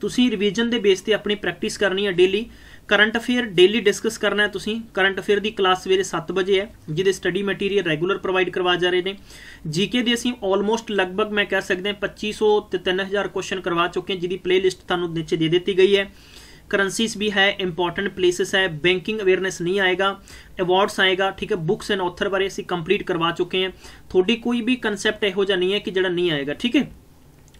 ਤੁਸੀਂ ਰਿਵੀਜ਼ਨ ਦੇ ਬੇਸ ਤੇ ਆਪਣੀ ਪ੍ਰੈਕਟਿਸ ਕਰਨੀ ਹੈ daily current affair daily discuss ਕਰਨਾ ਹੈ ਤੁਸੀਂ ਕਰੰਟ ਅਫੇਅਰ ਦੀ ਕਲਾਸ ਸਵੇਰੇ 7 ਵਜੇ ਹੈ ਜਿਹਦੇ ਸਟੱਡੀ ਮਟੀਰੀਅਲ ਰੈਗੂਲਰ ਪ੍ਰੋਵਾਈਡ ਕਰਵਾ ਜਾ ਰਹੇ ਨੇ ਜੀਕੇ ਦੇ ਅਸੀਂ ਆਲਮੋਸਟ ਲਗਭਗ ਮੈਂ ਕਹਿ ਸਕਦੇ ਹਾਂ 2500 ਤੇ 3000 ਕੁਐਸਚਨ ਕਰਵਾ ਚੁੱਕੇ ਹਾਂ ਜਿਹਦੀ ਪਲੇਲਿਸਟ ਤੁਹਾਨੂੰ ਨੀਚੇ ਦੇ ਦਿੱਤੀ ਗਈ ਹੈ करंसीज भी है इंपॉर्टेंट प्लेसेस है बैंकिंग अवेयरनेस नहीं आएगा अवार्ड्स आएगा ठीक है बुक्स एंड ऑथर बारे असी कंप्लीट करवा चुके हैं थोड़ी कोई भी कंसैप्ट ਇਹੋ नहीं है कि जरा नहीं आएगा ठीक है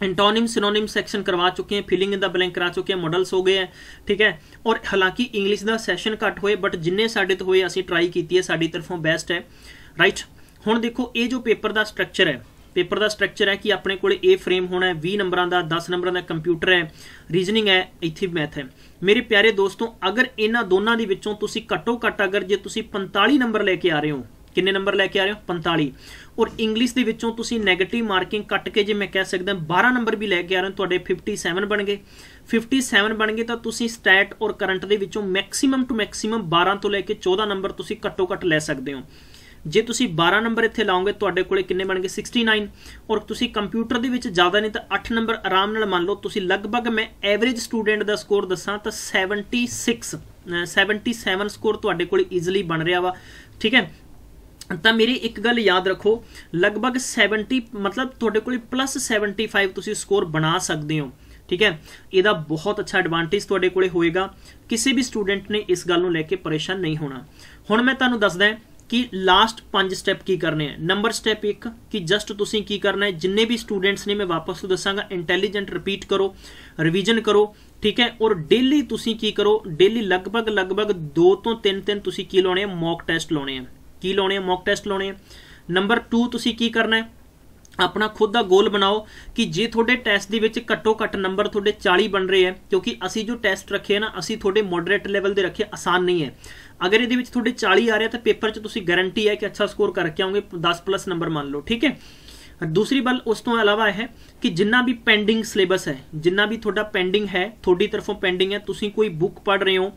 एंटोनिम सिनोनिम सेक्शन करवा चुके हैं फिलिंग इन द ब्लैंक करा चुके हैं मॉडल्स हो गए हैं ठीक है और हालांकि इंग्लिश का सैशन घट हुए बट जिन्हें साढ़े तो हुए असी ट्राई की है साड़ी तरफों बेस्ट है राइट हूँ देखो ये जो पेपर का स्ट्रक्चर है ਪੇਪਰ ਦਾ ਸਟਰਕਚਰ ਹੈ ਕਿ ਆਪਣੇ ਕੋਲ ਇਹ ਫਰੇਮ ਹੋਣਾ ਹੈ 20 ਨੰਬਰਾਂ ਦਾ 10 ਨੰਬਰਾਂ ਦਾ ਕੰਪਿਊਟਰ ਹੈ ਰੀਜ਼ਨਿੰਗ ਹੈ ਇੱਥੇ ਮੈਥ ਹੈ ਮੇਰੇ ਪਿਆਰੇ ਦੋਸਤੋ ਅਗਰ ਇਹਨਾਂ ਦੋਨਾਂ ਦੇ ਵਿੱਚੋਂ ਤੁਸੀਂ ਘੱਟੋ ਘੱਟ ਅਗਰ ਜੇ ਤੁਸੀਂ 45 ਨੰਬਰ ਲੈ ਕੇ ਆ ਰਹੇ ਹੋ ਕਿੰਨੇ ਨੰਬਰ ਲੈ ਕੇ ਆ ਰਹੇ ਹੋ 45 ਔਰ ਇੰਗਲਿਸ਼ ਦੇ ਵਿੱਚੋਂ ਤੁਸੀਂ 네ਗੇਟਿਵ ਮਾਰਕਿੰਗ ਕੱਟ ਕੇ ਜੇ ਮੈਂ ਕਹਿ ਸਕਦਾ 12 ਨੰਬਰ ਵੀ ਲੈ ਕੇ ਆ ਰਹੇ ਹੋ ਤੁਹਾਡੇ 57 ਬਣ ਗਏ 57 ਬਣ ਗਏ ਤਾਂ ਤੁਸੀਂ ਸਟੈਟ ਔਰ ਕਰੰਟ ਦੇ ਵਿੱਚੋਂ ਮੈਕਸਿਮਮ ਟੂ ਮੈਕਸਿਮਮ 12 ਤੋਂ ਲੈ ਕੇ 14 ਨੰਬਰ ਤੁਸੀਂ ਘੱਟੋ ਘੱਟ ਲੈ ਸਕਦੇ ਹੋ ਜੇ ਤੁਸੀਂ 12 ਨੰਬਰ ਇੱਥੇ ਲਾਓਗੇ ਤੁਹਾਡੇ ਕੋਲੇ ਕਿੰਨੇ ਬਣਨਗੇ 69 ਔਰ ਤੁਸੀਂ ਕੰਪਿਊਟਰ ਦੇ ਵਿੱਚ ਜ਼ਿਆਦਾ ਨਹੀਂ ਤਾਂ 8 ਨੰਬਰ ਆਰਾਮ ਨਾਲ ਮੰਨ ਲਓ ਤੁਸੀਂ ਲਗਭਗ ਮੈਂ ਐਵਰੇਜ ਸਟੂਡੈਂਟ ਦਾ ਸਕੋਰ ਦੱਸਾਂ ਤਾਂ 76 77 ਸਕੋਰ ਤੁਹਾਡੇ ਕੋਲ ਈਜ਼ੀਲੀ ਬਣ ਰਿਹਾ ਵਾ ਠੀਕ ਹੈ ਤਾਂ ਮੇਰੀ ਇੱਕ ਗੱਲ ਯਾਦ ਰੱਖੋ ਲਗਭਗ 70 ਮਤਲਬ ਤੁਹਾਡੇ ਕੋਲੇ ਪਲੱਸ 75 ਤੁਸੀਂ ਸਕੋਰ ਬਣਾ ਸਕਦੇ ਹੋ ਠੀਕ ਹੈ ਇਹਦਾ ਬਹੁਤ ਅੱਛਾ ਐਡਵਾਂਟੇਜ ਤੁਹਾਡੇ ਕੋਲੇ ਹੋਏਗਾ ਕਿਸੇ ਵੀ ਸਟੂਡੈਂਟ ਨੇ ਇਸ ਗੱਲ ਨੂੰ ਲੈ ਕੇ ਪਰੇਸ਼ਾਨ ਨਹੀਂ ਹੋਣਾ ਹੁਣ ਮੈਂ ਤੁਹਾਨੂੰ ਦੱਸਦਾ कि लास्ट पांच स्टैप की करने हैं नंबर स्टैप एक कि जस्ट तुम की करना है जिन्हें भी स्टूडेंट्स ने मैं वापस तो दसागा इंटैलीजेंट रिपीट करो रिविजन करो ठीक है और डेली तुम की करो डेली लगभग लगभग दो तो तीन तीन तुम की लाने मॉक टैसट लाने हैं की लाने मॉक टैसट लाने नंबर टू तुम की करना है ਆਪਣਾ ਖੁਦ ਦਾ ਗੋਲ ਬਣਾਓ ਕਿ ਜੇ ਤੁਹਾਡੇ ਟੈਸਟ ਦੇ ਵਿੱਚ ਘੱਟੋ ਘੱਟ ਨੰਬਰ ਤੁਹਾਡੇ 40 ਬਣ ਰਹੇ ਹੈ ਕਿਉਂਕਿ ਅਸੀਂ ਜੋ ਟੈਸਟ ਰੱਖੇ ਨਾ ਅਸੀਂ ਤੁਹਾਡੇ ਮੋਡਰੇਟ ਲੈਵਲ ਦੇ ਰੱਖੇ ਆਸਾਨ ਨਹੀਂ ਹੈ ਅਗਰ ਇਹਦੇ ਵਿੱਚ ਤੁਹਾਡੇ 40 ਆ ਰਿਹਾ ਤਾਂ ਪੇਪਰ 'ਚ ਤੁਸੀਂ ਗਾਰੰਟੀ ਹੈ ਕਿ ਅੱਛਾ ਸਕੋਰ ਕਰਕੇ ਆਉਂਗੇ 10 ਪਲੱਸ ਨੰਬਰ ਮੰਨ ਲਓ ਠੀਕ ਹੈ ਦੂਸਰੀ ਗੱਲ ਉਸ ਤੋਂ ਇਲਾਵਾ ਹੈ ਕਿ ਜਿੰਨਾ ਵੀ ਪੈਂਡਿੰਗ ਸਿਲੇਬਸ ਹੈ ਜਿੰਨਾ ਵੀ ਤੁਹਾਡਾ ਪੈਂਡਿੰਗ ਹੈ ਤੁਹਾਡੀ ਤਰਫੋਂ ਪੈਂਡਿੰਗ ਹੈ ਤੁਸੀਂ ਕੋਈ ਬੁੱਕ ਪੜ੍ਹ ਰਹੇ ਹੋ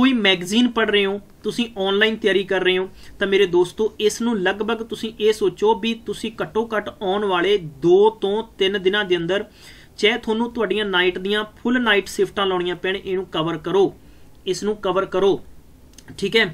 ਕੋਈ ਮੈਗਜ਼ੀਨ ਪੜ੍ਹ ਰਹੇ ਹੋ ਤੁਸੀਂ ਆਨਲਾਈਨ ਤਿਆਰੀ ਕਰ ਰਹੇ ਹੋ ਤਾਂ ਮੇਰੇ ਦੋਸਤੋ ਇਸ ਨੂੰ ਲਗਭਗ ਤੁਸੀਂ ਇਹ ਸੋਚੋ ਵੀ ਤੁਸੀਂ ਘੱਟੋ ਘੱਟ ਆਉਣ ਵਾਲੇ 2 ਤੋਂ 3 ਦਿਨਾਂ ਦੇ ਅੰਦਰ ਚਾਹੇ ਤੁਹਾਨੂੰ ਤੁਹਾਡੀਆਂ ਨਾਈਟ ਦੀਆਂ ਫੁੱਲ ਨਾਈਟ ਸ਼ਿਫਟਾਂ ਲਾਉਣੀਆਂ ਪੈਣ ਇਹਨੂੰ ਕਵਰ ਕਰੋ ਇਸ ਨੂੰ ਕਵਰ ਕਰੋ ਠੀਕ ਹੈ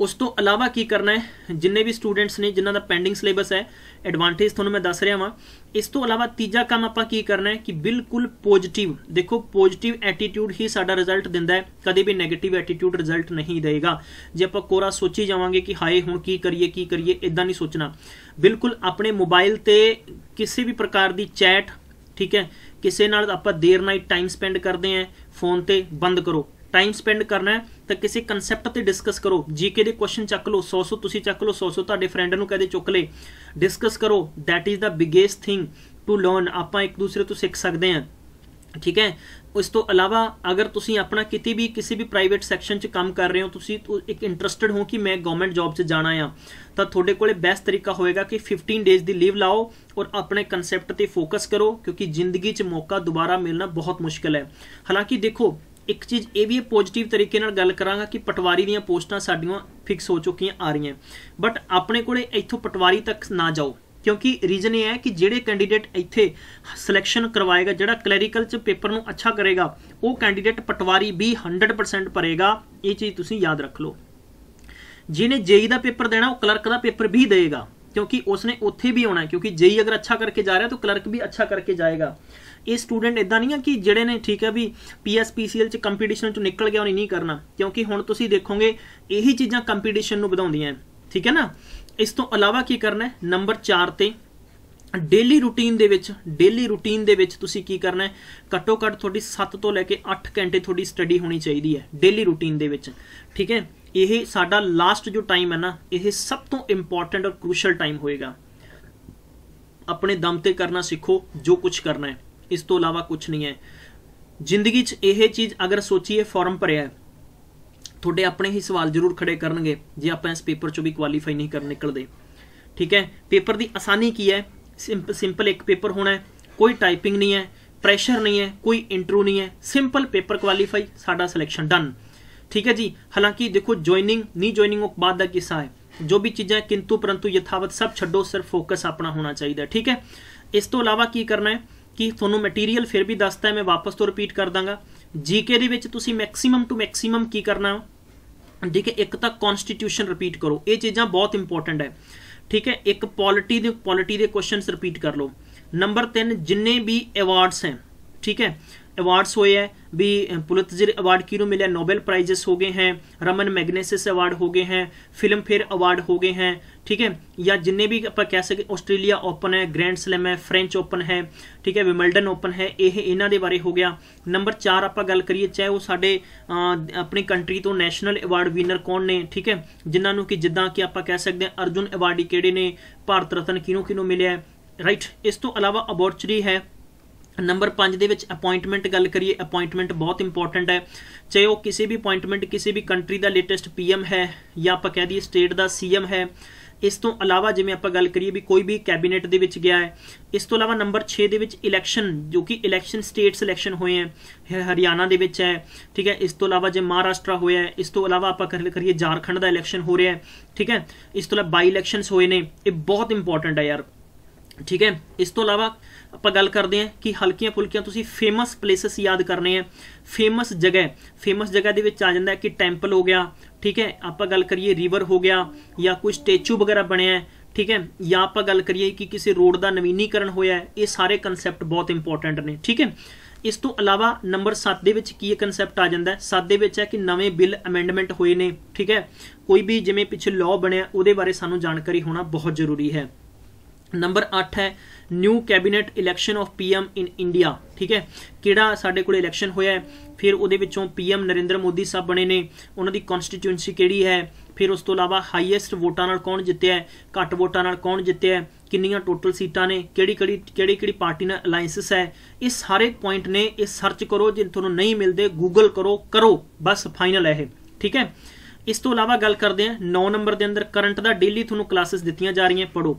ਉਸ ਤੋਂ ਇਲਾਵਾ ਕੀ ਕਰਨਾ ਹੈ ਜਿੰਨੇ ਵੀ ਸਟੂਡੈਂਟਸ ਨੇ ਜਿਨ੍ਹਾਂ ਦਾ ਪੈਂਡਿੰਗ ਸਿਲੇਬਸ ਹੈ ਐਡਵਾਂਟੇਜ ਤੁਹਾਨੂੰ ਮੈਂ ਦੱਸ ਰਿਹਾ ਹਾਂ ਇਸ ਤੋਂ ਇਲਾਵਾ ਤੀਜਾ ਕੰਮ ਆਪਾਂ ਕੀ ਕਰਨਾ ਹੈ ਕਿ ਬਿਲਕੁਲ ਪੋਜ਼ਿਟਿਵ ਦੇਖੋ ਪੋਜ਼ਿਟਿਵ ਐਟੀਟਿਊਡ ਹੀ ਸਾਡਾ ਰਿਜ਼ਲਟ ਦਿੰਦਾ ਹੈ ਕਦੇ ਵੀ 네ਗੇਟਿਵ ਐਟੀਟਿਊਡ ਰਿਜ਼ਲਟ ਨਹੀਂ ਦੇਗਾ ਜੇ ਆਪਾਂ ਕੋਰਾ ਸੋਚੀ ਜਾਵਾਂਗੇ ਕਿ ਹਾਏ ਹੁਣ ਕੀ ਕਰੀਏ ਕੀ ਕਰੀਏ ਇਦਾਂ ਨਹੀਂ ਸੋਚਣਾ ਬਿਲਕੁਲ ਆਪਣੇ ਮੋਬਾਈਲ ਤੇ ਕਿਸੇ ਵੀ ਪ੍ਰਕਾਰ ਦੀ ਚੈਟ ਠੀਕ ਹੈ ਕਿਸੇ ਨਾਲ ਆਪਾਂ ਦੇਰ ਨਾਈਟ ਟਾਈਮ ਸਪੈਂਡ ਕਰਦੇ ਆਂ ਫੋਨ ਤੇ ਬੰਦ ਕਰੋ ਟਾਈਮ ਸਪੈਂਡ ਕਰਨਾ ਹੈ ਤਾਂ ਕਿਸੇ ਕਨਸੈਪਟ ਤੇ ਡਿਸਕਸ ਕਰੋ ਜੀਕੇ ਦੇ ਕੁਐਸਚਨ ਚੱਕ ਲਓ 100-100 ਤੁਸੀਂ ਚੱਕ ਲਓ 100-100 ਤੁਹਾਡੇ ਫਰੈਂਡ ਨੂੰ ਕਹਦੇ ਚੁੱਕ ਲੈ ਡਿਸਕਸ ਕਰੋ that is the biggest thing to learn ਆਪਾਂ ਇੱਕ ਦੂਸਰੇ ਤੋਂ ਸਿੱਖ ਸਕਦੇ ਹਾਂ ਠੀਕ ਹੈ ਉਸ ਤੋਂ ਇਲਾਵਾ ਅਗਰ ਤੁਸੀਂ ਆਪਣਾ ਕਿਤੇ ਵੀ ਕਿਸੇ ਵੀ ਪ੍ਰਾਈਵੇਟ ਸੈਕਸ਼ਨ 'ਚ ਕੰਮ ਕਰ ਰਹੇ ਹੋ ਤੁਸੀਂ ਇੱਕ ਇੰਟਰਸਟਿਡ ਹੋ ਕਿ ਮੈਂ ਗਵਰਨਮੈਂਟ ਜੌਬ 'ਚ ਜਾਣਾ ਆ ਤਾਂ ਤੁਹਾਡੇ ਕੋਲੇ ਬੈਸਟ ਤਰੀਕਾ ਹੋਏਗਾ ਕਿ 15 ਡੇਜ਼ ਦੀ ਲੀਵ ਲਾਓ ਔਰ ਆਪਣੇ ਕਨਸੈਪਟ ਤੇ ਫੋਕਸ ਕਰੋ ਕਿਉਂਕਿ ਜ਼ਿੰਦਗੀ 'ਚ ਮੌਕਾ ਦੁਬਾਰਾ ਮਿਲਣਾ ਬਹੁਤ ਮੁਸ਼ਕਲ ਹੈ ਹਾਲਾਂਕਿ ਦੇਖੋ ਇੱਕ ਚੀਜ਼ ਇਹ ਵੀ ਪੋਜ਼ਿਟਿਵ ਤਰੀਕੇ ਨਾਲ ਗੱਲ ਕਰਾਂਗਾ ਕਿ ਪਟਵਾਰੀ ਦੀਆਂ ਪੋਸਟਾਂ ਸਾਡੀਆਂ ਫਿਕਸ ਹੋ ਚੁੱਕੀਆਂ ਆ ਰਹੀਆਂ ਬਟ ਆਪਣੇ ਕੋਲੇ ਇੱਥੋਂ ਪਟਵਾਰੀ ਤੱਕ ਨਾ ਜਾਓ ਕਿਉਂਕਿ ਰੀਜ਼ਨ ਇਹ ਹੈ ਕਿ ਜਿਹੜੇ ਕੈਂਡੀਡੇਟ ਇੱਥੇ ਸਿਲੈਕਸ਼ਨ ਕਰਵਾਏਗਾ ਜਿਹੜਾ ਕਲੈਰੀਕਲ ਚ ਪੇਪਰ ਨੂੰ ਅੱਛਾ ਕਰੇਗਾ ਉਹ ਕੈਂਡੀਡੇਟ ਪਟਵਾਰੀ ਵੀ 100% ਭਰੇਗਾ ਇਹ ਚੀਜ਼ ਤੁਸੀਂ ਯਾਦ ਰੱਖ ਲਓ ਜਿਹਨੇ ਜੇਈ e ਦਾ ਪੇਪਰ ਦੇਣਾ ਉਹ ਕਲਰਕ ਦਾ ਪੇਪਰ ਵੀ ਦੇਗਾ ਕਿਉਂਕਿ ਉਸਨੇ ਉੱਥੇ ਵੀ ਆਉਣਾ ਹੈ ਕਿਉਂਕਿ ਜੇਈ e ਅਗਰ ਅੱਛਾ ਕਰਕੇ ਜਾ ਰਿਹਾ ਤਾਂ ਕਲਰਕ ਵੀ ਅੱਛਾ ਕਰਕੇ ਜਾਏਗਾ ਇਹ ਸਟੂਡੈਂਟ ਇਦਾਂ ਨਹੀਂ ਆ ਕਿ ਜਿਹੜੇ ਨੇ ਠੀਕ ਹੈ ਵੀ ਪੀਐਸਪੀਸੀਐਲ ਚ ਕੰਪੀਟੀਸ਼ਨ ਚ ਨਿਕਲ ਗਿਆ ਉਹਨੇ ਨਹੀਂ ਕਰਨਾ ਕਿਉਂਕਿ ਹੁਣ ਤੁਸੀਂ ਦੇਖੋਗੇ ਇਹੀ ਚੀਜ਼ਾਂ ਕੰਪੀਟੀਸ਼ਨ ਨੂੰ ਵਧਾਉਂਦੀਆਂ ਠੀਕ ਹੈ ਨਾ ਇਸ ਤੋਂ ਇਲਾਵਾ ਕੀ ਕਰਨਾ ਹੈ ਨੰਬਰ 4 ਤੇ ਡੇਲੀ ਰੂਟੀਨ ਦੇ ਵਿੱਚ ਡੇਲੀ ਰੂਟੀਨ ਦੇ ਵਿੱਚ ਤੁਸੀਂ ਕੀ ਕਰਨਾ ਹੈ ਘੱਟੋ ਘੱਟ ਤੁਹਾਡੀ 7 ਤੋਂ ਲੈ ਕੇ 8 ਘੰਟੇ ਤੁਹਾਡੀ ਸਟੱਡੀ ਹੋਣੀ ਚਾਹੀਦੀ ਹੈ ਡੇਲੀ ਰੂਟੀਨ ਦੇ ਵਿੱਚ ਠੀਕ ਹੈ ਇਹ ਸਾਡਾ ਲਾਸਟ ਜੋ ਟਾਈਮ ਹੈ ਨਾ ਇਹ ਸਭ ਤੋਂ ਇੰਪੋਰਟੈਂਟ ਔਰ ਕ੍ਰੂਸ਼ਲ ਟਾਈਮ ਹੋਏਗਾ ਆਪਣੇ ਦਮ ਤੇ ਕਰਨਾ ਸਿੱਖੋ ਜੋ ਕੁਝ ਕਰਨਾ ਹੈ ਇਸ ਤੋਂ ਇਲਾਵਾ ਕੁਝ ਨਹੀਂ ਹੈ ਜ਼ਿੰਦਗੀ 'ਚ ਇਹ ਚੀਜ਼ ਅਗਰ ਸੋਚੀਏ ਫਾਰਮ ਭਰਿਆ ਹੈ ਤੁਹਾਡੇ ਆਪਣੇ ਹੀ ਸਵਾਲ ਜ਼ਰੂਰ ਖੜੇ ਕਰਨਗੇ ਜੇ ਆਪਾਂ ਇਸ ਪੇਪਰ 'ਚੋਂ ਵੀ ਕੁਆਲੀਫਾਈ ਨਹੀਂ ਕਰ ਨਿਕਲਦੇ ਠੀਕ ਹੈ ਪੇਪਰ ਦੀ ਆਸਾਨੀ ਕੀ ਹੈ ਸਿੰਪਲ ਇੱਕ ਪੇਪਰ ਹੋਣਾ ਹੈ ਕੋਈ ਟਾਈਪਿੰਗ ਨਹੀਂ ਹੈ ਪ੍ਰੈਸ਼ਰ ਨਹੀਂ ਹੈ ਕੋਈ ਇੰਟਰੋ ਨਹੀਂ ਹੈ ਸਿੰਪਲ ਪੇਪਰ ਕੁਆਲੀਫਾਈ ਸਾਡਾ ਸਿਲੈਕਸ਼ਨ ਡਨ ਠੀਕ ਹੈ ਜੀ ਹਾਲਾਂਕਿ ਦੇਖੋ ਜੁਆਇਨਿੰਗ ਨਹੀਂ ਜੁਆਇਨਿੰਗ ਉਹ ਬਾਅਦ ਦਾ ਕਿੱਸਾ ਹੈ ਜੋ ਵੀ ਚੀਜ਼ਾਂ ਕਿੰਤੂ ਪਰੰਤੂ ਯਥਾਵਤ ਸਭ ਛੱਡੋ ਸਿਰਫ ਫੋਕਸ ਆਪਣਾ ਹੋਣਾ ਚਾਹੀਦਾ ਠੀਕ ਹੈ ਇਸ ਤੋਂ ਇਲਾਵਾ ਕੀ ਕਰਨਾ ਹੈ ਕਿ ਤੁਹਾਨੂੰ ਮਟੀਰੀਅਲ ਫਿਰ ਵੀ ਦੱਸਤਾ ਮੈਂ ਵਾਪਸ ਤੋਂ ਰਿਪੀਟ ਕਰ ਦਾਂਗਾ ਜੀਕੇ ਦੇ ਵਿੱਚ ਤੁਸੀਂ ਮੈਕਸਿਮਮ ਟੂ ਮੈਕਸਿਮਮ ਕੀ ਕਰਨਾ ਠੀਕ ਹੈ ਇੱਕ ਤਾਂ ਕਨਸਟੀਟਿਊਸ਼ਨ ਰਿਪੀਟ ਕਰੋ ਇਹ ਚੀਜ਼ਾਂ ਬਹੁਤ ਇੰਪੋਰਟੈਂਟ ਹੈ ਠੀਕ ਹੈ ਇੱਕ ਪੋਲਿਟੀ ਦੇ ਪੋਲਿਟੀ ਦੇ ਕੁਐਸਚਨਸ ਰਿਪੀਟ ਕਰ ਲਓ ਨੰਬਰ 3 ਜਿੰਨੇ ਵੀ ਅਵਾਰਡਸ ਹੈ ਠੀਕ ਹੈ ਅਵਾਰਡਸ ਹੋਏ ਹੈ ਵੀ ਪੁਲਿਤਜ਼ਰ ਅਵਾਰਡ ਕਿਹਨੂੰ ਮਿਲਿਆ ਨੋਬਲ ਪ੍ਰਾਈਜ਼ਸ ਹੋ ਗਏ ਹੈ ਰਮਨ ਮੈਗਨੇਸਿਸ ਅਵਾਰਡ ਹੋ ਗਏ ਹੈ ਫਿਲਮ ਫੇਅਰ ਅਵਾਰਡ ਹੋ ਗਏ ਹੈ ਠੀਕ ਹੈ ਜਾਂ ਜਿੰਨੇ ਵੀ ਆਪਾਂ ਕਹਿ ਸਕਦੇ ਆਸਟ੍ਰੇਲੀਆ ਓਪਨ ਹੈ ਗ੍ਰੈਂਡ ਸਲੈਮ ਹੈ ਫ੍ਰੈਂਚ ਓਪਨ ਹੈ ਠੀਕ ਹੈ ਵਿਮਲਡਨ ਓਪਨ ਹੈ ਇਹ ਇਹਨਾਂ ਦੇ ਬਾਰੇ ਹੋ ਗਿਆ ਨੰਬਰ 4 ਆਪਾਂ ਗੱਲ ਕਰੀਏ ਚਾਹੇ ਉਹ ਸਾਡੇ ਆਪਣੀ ਕੰਟਰੀ ਤੋਂ ਨੈਸ਼ਨਲ ਅਵਾਰਡ ਵਿਨਰ ਕੌਣ ਨੇ ਠੀਕ ਹੈ ਜਿਨ੍ਹਾਂ ਨੂੰ ਕਿ ਜਿੱਦਾਂ ਕਿ ਆਪਾਂ ਕਹਿ ਸਕਦੇ ਹਾਂ ਅਰਜੁਨ ਅਵਾਰਡੀ ਕਿਹੜੇ ਨੇ ਭਾਰਤ ਰਤਨ ਕਿਹਨੂੰ ਕਿਹਨੂੰ ਮਿਲਿਆ ਰਾਈਟ ਇਸ ਤੋਂ ਇਲਾਵਾ ਅਬੋਰਚਰੀ ਹੈ ਨੰਬਰ 5 ਦੇ ਵਿੱਚ ਅਪਾਇੰਟਮੈਂਟ ਗੱਲ ਕਰੀਏ ਅਪਾਇੰਟਮੈਂਟ ਬਹੁਤ ਇੰਪੋਰਟੈਂਟ ਹੈ ਚਾਹੇ ਉਹ ਕਿਸੇ ਵੀ ਅਪਾਇੰਟਮੈਂਟ ਕਿਸੇ ਵੀ ਕੰਟਰੀ ਦਾ ਲੇਟੈਸਟ ਪੀਐਮ ਹੈ ਜਾਂ ਆਪਾਂ ਕਹਿ ਦਈਏ ਸਟੇਟ ਦਾ ਸੀਐਮ ਹੈ ਇਸ ਤੋਂ ਇਲਾਵਾ ਜਿਵੇਂ ਆਪਾਂ ਗੱਲ ਕਰੀਏ ਵੀ ਕੋਈ ਵੀ ਕੈਬਨਿਟ ਦੇ ਵਿੱਚ ਗਿਆ ਹੈ ਇਸ ਤੋਂ ਇਲਾਵਾ ਨੰਬਰ 6 ਦੇ ਵਿੱਚ ਇਲੈਕਸ਼ਨ ਜੋ ਕਿ ਇਲੈਕਸ਼ਨ ਸਟੇਟ ਸਿਲੈਕਸ਼ਨ ਹੋਏ ਹੈ ਹਰਿਆਣਾ ਦੇ ਵਿੱਚ ਹੈ ਠੀਕ ਹੈ ਇਸ ਤੋਂ ਇਲਾਵਾ ਜੇ ਮਹਾਰਾਸ਼ਟਰ ਹੋਇਆ ਹੈ ਇਸ ਤੋਂ ਇਲਾਵਾ ਆਪਾਂ ਕਰ ਕਰੀਏ ਝਾਰਖੰਡ ਦਾ ਇਲੈਕਸ਼ਨ ਹੋ ਰਿਹਾ ਹੈ ਠੀਕ ਹੈ ਇਸ ਤੋਂ ਇਲਾਵਾ ਬਾਈ ਇਲੈਕਸ਼ਨਸ ਹੋਏ ਨੇ ਇਹ ਬਹੁਤ ਇੰਪੋਰਟੈਂਟ ਹੈ ਯਾਰ ਠੀਕ ਹੈ ਇਸ ਤੋਂ ਇਲਾਵਾ ਆਪਾਂ ਗੱਲ ਕਰਦੇ ਹਾਂ ਕਿ ਹਲਕੀਆਂ ਫੁਲਕੀਆਂ ਤੁਸੀਂ ਫੇਮਸ ਪਲੇਸਸ ਯਾਦ ਕਰਨੇ ਆ ਫੇਮਸ ਜਗ੍ਹਾ ਫੇਮਸ ਜਗ੍ਹਾ ਦੇ ਵਿੱਚ ਆ ਜਾਂਦਾ ਕਿ ਟੈਂਪਲ ਹੋ ਗਿਆ ਠੀਕ ਹੈ ਆਪਾਂ ਗੱਲ ਕਰੀਏ ਰਿਵਰ ਹੋ ਗਿਆ ਜਾਂ ਕੋਈ ਸਟੈਚੂ ਵਗੈਰਾ ਬਣਿਆ ਠੀਕ ਹੈ ਜਾਂ ਆਪਾਂ ਗੱਲ ਕਰੀਏ ਕਿ ਕਿਸੇ ਰੋਡ ਦਾ ਨਵੀਨੀਕਰਨ ਹੋਇਆ ਇਹ ਸਾਰੇ ਕਨਸੈਪਟ ਬਹੁਤ ਇੰਪੋਰਟੈਂਟ ਨੇ ਠੀਕ ਹੈ ਇਸ ਤੋਂ ਇਲਾਵਾ ਨੰਬਰ 7 ਦੇ ਵਿੱਚ ਕੀ ਕਨਸੈਪਟ ਆ ਜਾਂਦਾ ਹੈ 7 ਦੇ ਵਿੱਚ ਹੈ ਕਿ ਨਵੇਂ ਬਿੱਲ ਅਮੈਂਡਮੈਂਟ ਹੋਏ ਨੇ ਠੀਕ ਹੈ ਕੋਈ ਵੀ ਜਿਵੇਂ ਪਿੱਛੇ ਲਾਅ ਬਣਿਆ ਉਹਦੇ ਬਾਰੇ ਸਾਨੂੰ ਜਾਣਕਾਰੀ ਹੋਣਾ ਬਹੁਤ ਜ਼ਰੂਰੀ ਹੈ ਨੰਬਰ 8 ਹੈ new cabinet election of PM in India ਠੀਕ ਹੈ ਕਿਹੜਾ ਸਾਡੇ ਕੋਲ ਇਲੈਕਸ਼ਨ ਹੋਇਆ ਹੈ ਫਿਰ ਉਹਦੇ ਵਿੱਚੋਂ ਪੀਐਮ ਨਰਿੰਦਰ ਮੋਦੀ ਸਾਹਿਬ ਬਣੇ ਨੇ ਉਹਨਾਂ ਦੀ ਕਨਸਟੀਟਿਊਐਂਸੀ ਕਿਹੜੀ ਹੈ ਫਿਰ ਉਸ ਤੋਂ ਇਲਾਵਾ ਹਾਈਐਸਟ ਵੋਟਾਂ ਨਾਲ ਕੌਣ ਜਿੱਤਿਆ ਘੱਟ ਵੋਟਾਂ ਨਾਲ ਕੌਣ ਜਿੱਤਿਆ ਕਿੰਨੀਆਂ ਟੋਟਲ ਸੀਟਾਂ ਨੇ ਕਿਹੜੀ ਕਿਹੜੀ ਕਿਹੜੀ ਕਿਹੜੀ ਪਾਰਟੀ ਨਾਲ ਅਲਾਈਅੰਸਸ ਹੈ ਇਹ ਸਾਰੇ ਪੁਆਇੰਟ ਨੇ ਇਹ ਸਰਚ ਕਰੋ ਜੇ ਤੁਹਾਨੂੰ ਨਹੀਂ ਮਿਲਦੇ ਗੂਗਲ ਕਰੋ ਕਰੋ ਬਸ ਫਾਈਨਲ ਹੈ ਇਹ ਠੀਕ ਹੈ ਇਸ ਤੋਂ ਇਲਾਵਾ ਗੱਲ ਕਰਦੇ ਹਾਂ 9 ਨੰਬਰ ਦੇ ਅੰਦਰ ਕਰੰਟ ਦਾ ਡੇਲੀ ਤੁਹਾਨੂੰ ਕਲਾਸਿਸ ਦਿੱਤੀਆਂ ਜਾ ਰਹੀਆਂ ਪੜੋ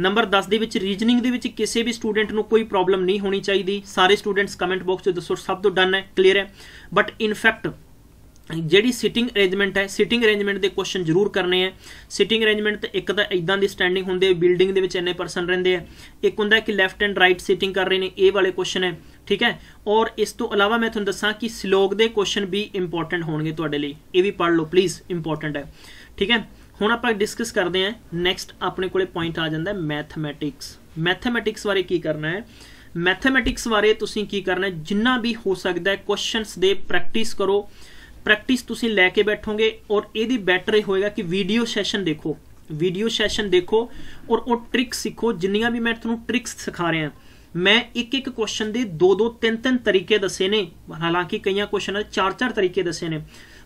ਨੰਬਰ 10 ਦੇ ਵਿੱਚ ਰੀਜਨਿੰਗ ਦੇ ਵਿੱਚ ਕਿਸੇ ਵੀ ਸਟੂਡੈਂਟ ਨੂੰ ਕੋਈ ਪ੍ਰੋਬਲਮ ਨਹੀਂ ਹੋਣੀ ਚਾਹੀਦੀ ਸਾਰੇ ਸਟੂਡੈਂਟਸ ਕਮੈਂਟ ਬਾਕਸ 'ਚ ਦੱਸੋ ਸਭ ਤੋਂ ਡਨ ਹੈ ਕਲੀਅਰ ਹੈ ਬਟ ਇਨ ਫੈਕਟ ਜਿਹੜੀ ਸਿਟਿੰਗ ਅਰੇਂਜਮੈਂਟ ਹੈ ਸਿਟਿੰਗ ਅਰੇਂਜਮੈਂਟ ਦੇ ਕੁਐਸਚਨ ਜ਼ਰੂਰ ਕਰਨੇ ਆ ਸਿਟਿੰਗ ਅਰੇਂਜਮੈਂਟ ਤੇ ਇੱਕ ਤਾਂ ਇਦਾਂ ਦੀ ਸਟੈਂਡਿੰਗ ਹੁੰਦੀ ਹੈ ਬਿਲਡਿੰਗ ਦੇ ਵਿੱਚ ਇੰਨੇ ਪਰਸਨ ਰਹਿੰਦੇ ਆ ਇੱਕ ਹੁੰਦਾ ਕਿ ਲੈਫਟ ਐਂਡ ਰਾਈਟ ਸਿਟਿੰਗ ਕਰ ਰਹੇ ਨੇ ਇਹ ਵਾਲੇ ਕੁਐਸਚਨ ਹੈ ਠੀਕ ਹੈ ਔਰ ਇਸ ਤੋਂ ਇਲਾਵਾ ਮੈਂ ਤੁਹਾਨੂੰ ਦੱਸਾਂ ਕਿ ਸਲੋਗ ਦੇ ਕੁਐਸਚਨ ਵੀ ਇੰਪੋਰਟੈਂਟ ਹੋਣਗੇ ਤੁਹਾਡੇ ਲਈ ਇਹ ਵੀ ਪੜ੍ਹ ਲਓ ਪਲੀਜ਼ ਇੰਪੋਰਟੈਂਟ ਹੈ ਠੀਕ ਹੈ ਹੁਣ ਆਪਾਂ ਡਿਸਕਸ ਕਰਦੇ ਆਂ ਨੈਕਸਟ ਆਪਣੇ ਕੋਲੇ ਪੁਆਇੰਟ ਆ ਜਾਂਦਾ ਹੈ ਮੈਥਮੈਟਿਕਸ ਮੈਥਮੈਟਿਕਸ ਬਾਰੇ ਕੀ ਕਰਨਾ ਹੈ ਮੈਥਮੈਟਿਕਸ ਬਾਰੇ ਤੁਸੀਂ ਕੀ ਕਰਨਾ ਹੈ ਜਿੰਨਾ ਵੀ ਹੋ ਸਕਦਾ ਹੈ ਕੁਐਸਚਨਸ ਦੇ ਪ੍ਰੈਕਟਿਸ ਕਰੋ ਪ੍ਰੈਕਟਿਸ ਤੁਸੀਂ ਲੈ ਕੇ ਬੈਠੋਗੇ ਔਰ ਇਹਦੀ ਬੈਟਰ ਹੋਏਗਾ ਕਿ ਵੀਡੀਓ ਸੈਸ਼ਨ ਦੇਖੋ ਵੀਡੀਓ ਸੈਸ਼ਨ ਦੇਖੋ ਔਰ ਉਹ ਟ੍ਰਿਕ ਸਿੱਖੋ ਜਿੰਨੀਆਂ ਵੀ ਮੈਂ ਤੁਹਾਨੂੰ ਟ੍ਰਿਕਸ ਸਿਖਾ ਰਿਹਾ ਮੈਂ ਇੱਕ ਇੱਕ ਕੁਐਸਚਨ ਦੇ ਦੋ ਦੋ ਤਿੰਨ ਤਿੰਨ ਤਰੀਕੇ ਦੱਸੇ ਨੇ ਹਾਲਾਂਕਿ ਕਈਆਂ ਕੁਐਸਚਨਾਂ ਦੇ ਚਾਰ ਚਾਰ ਤਰੀਕੇ ਦੱਸੇ ਨੇ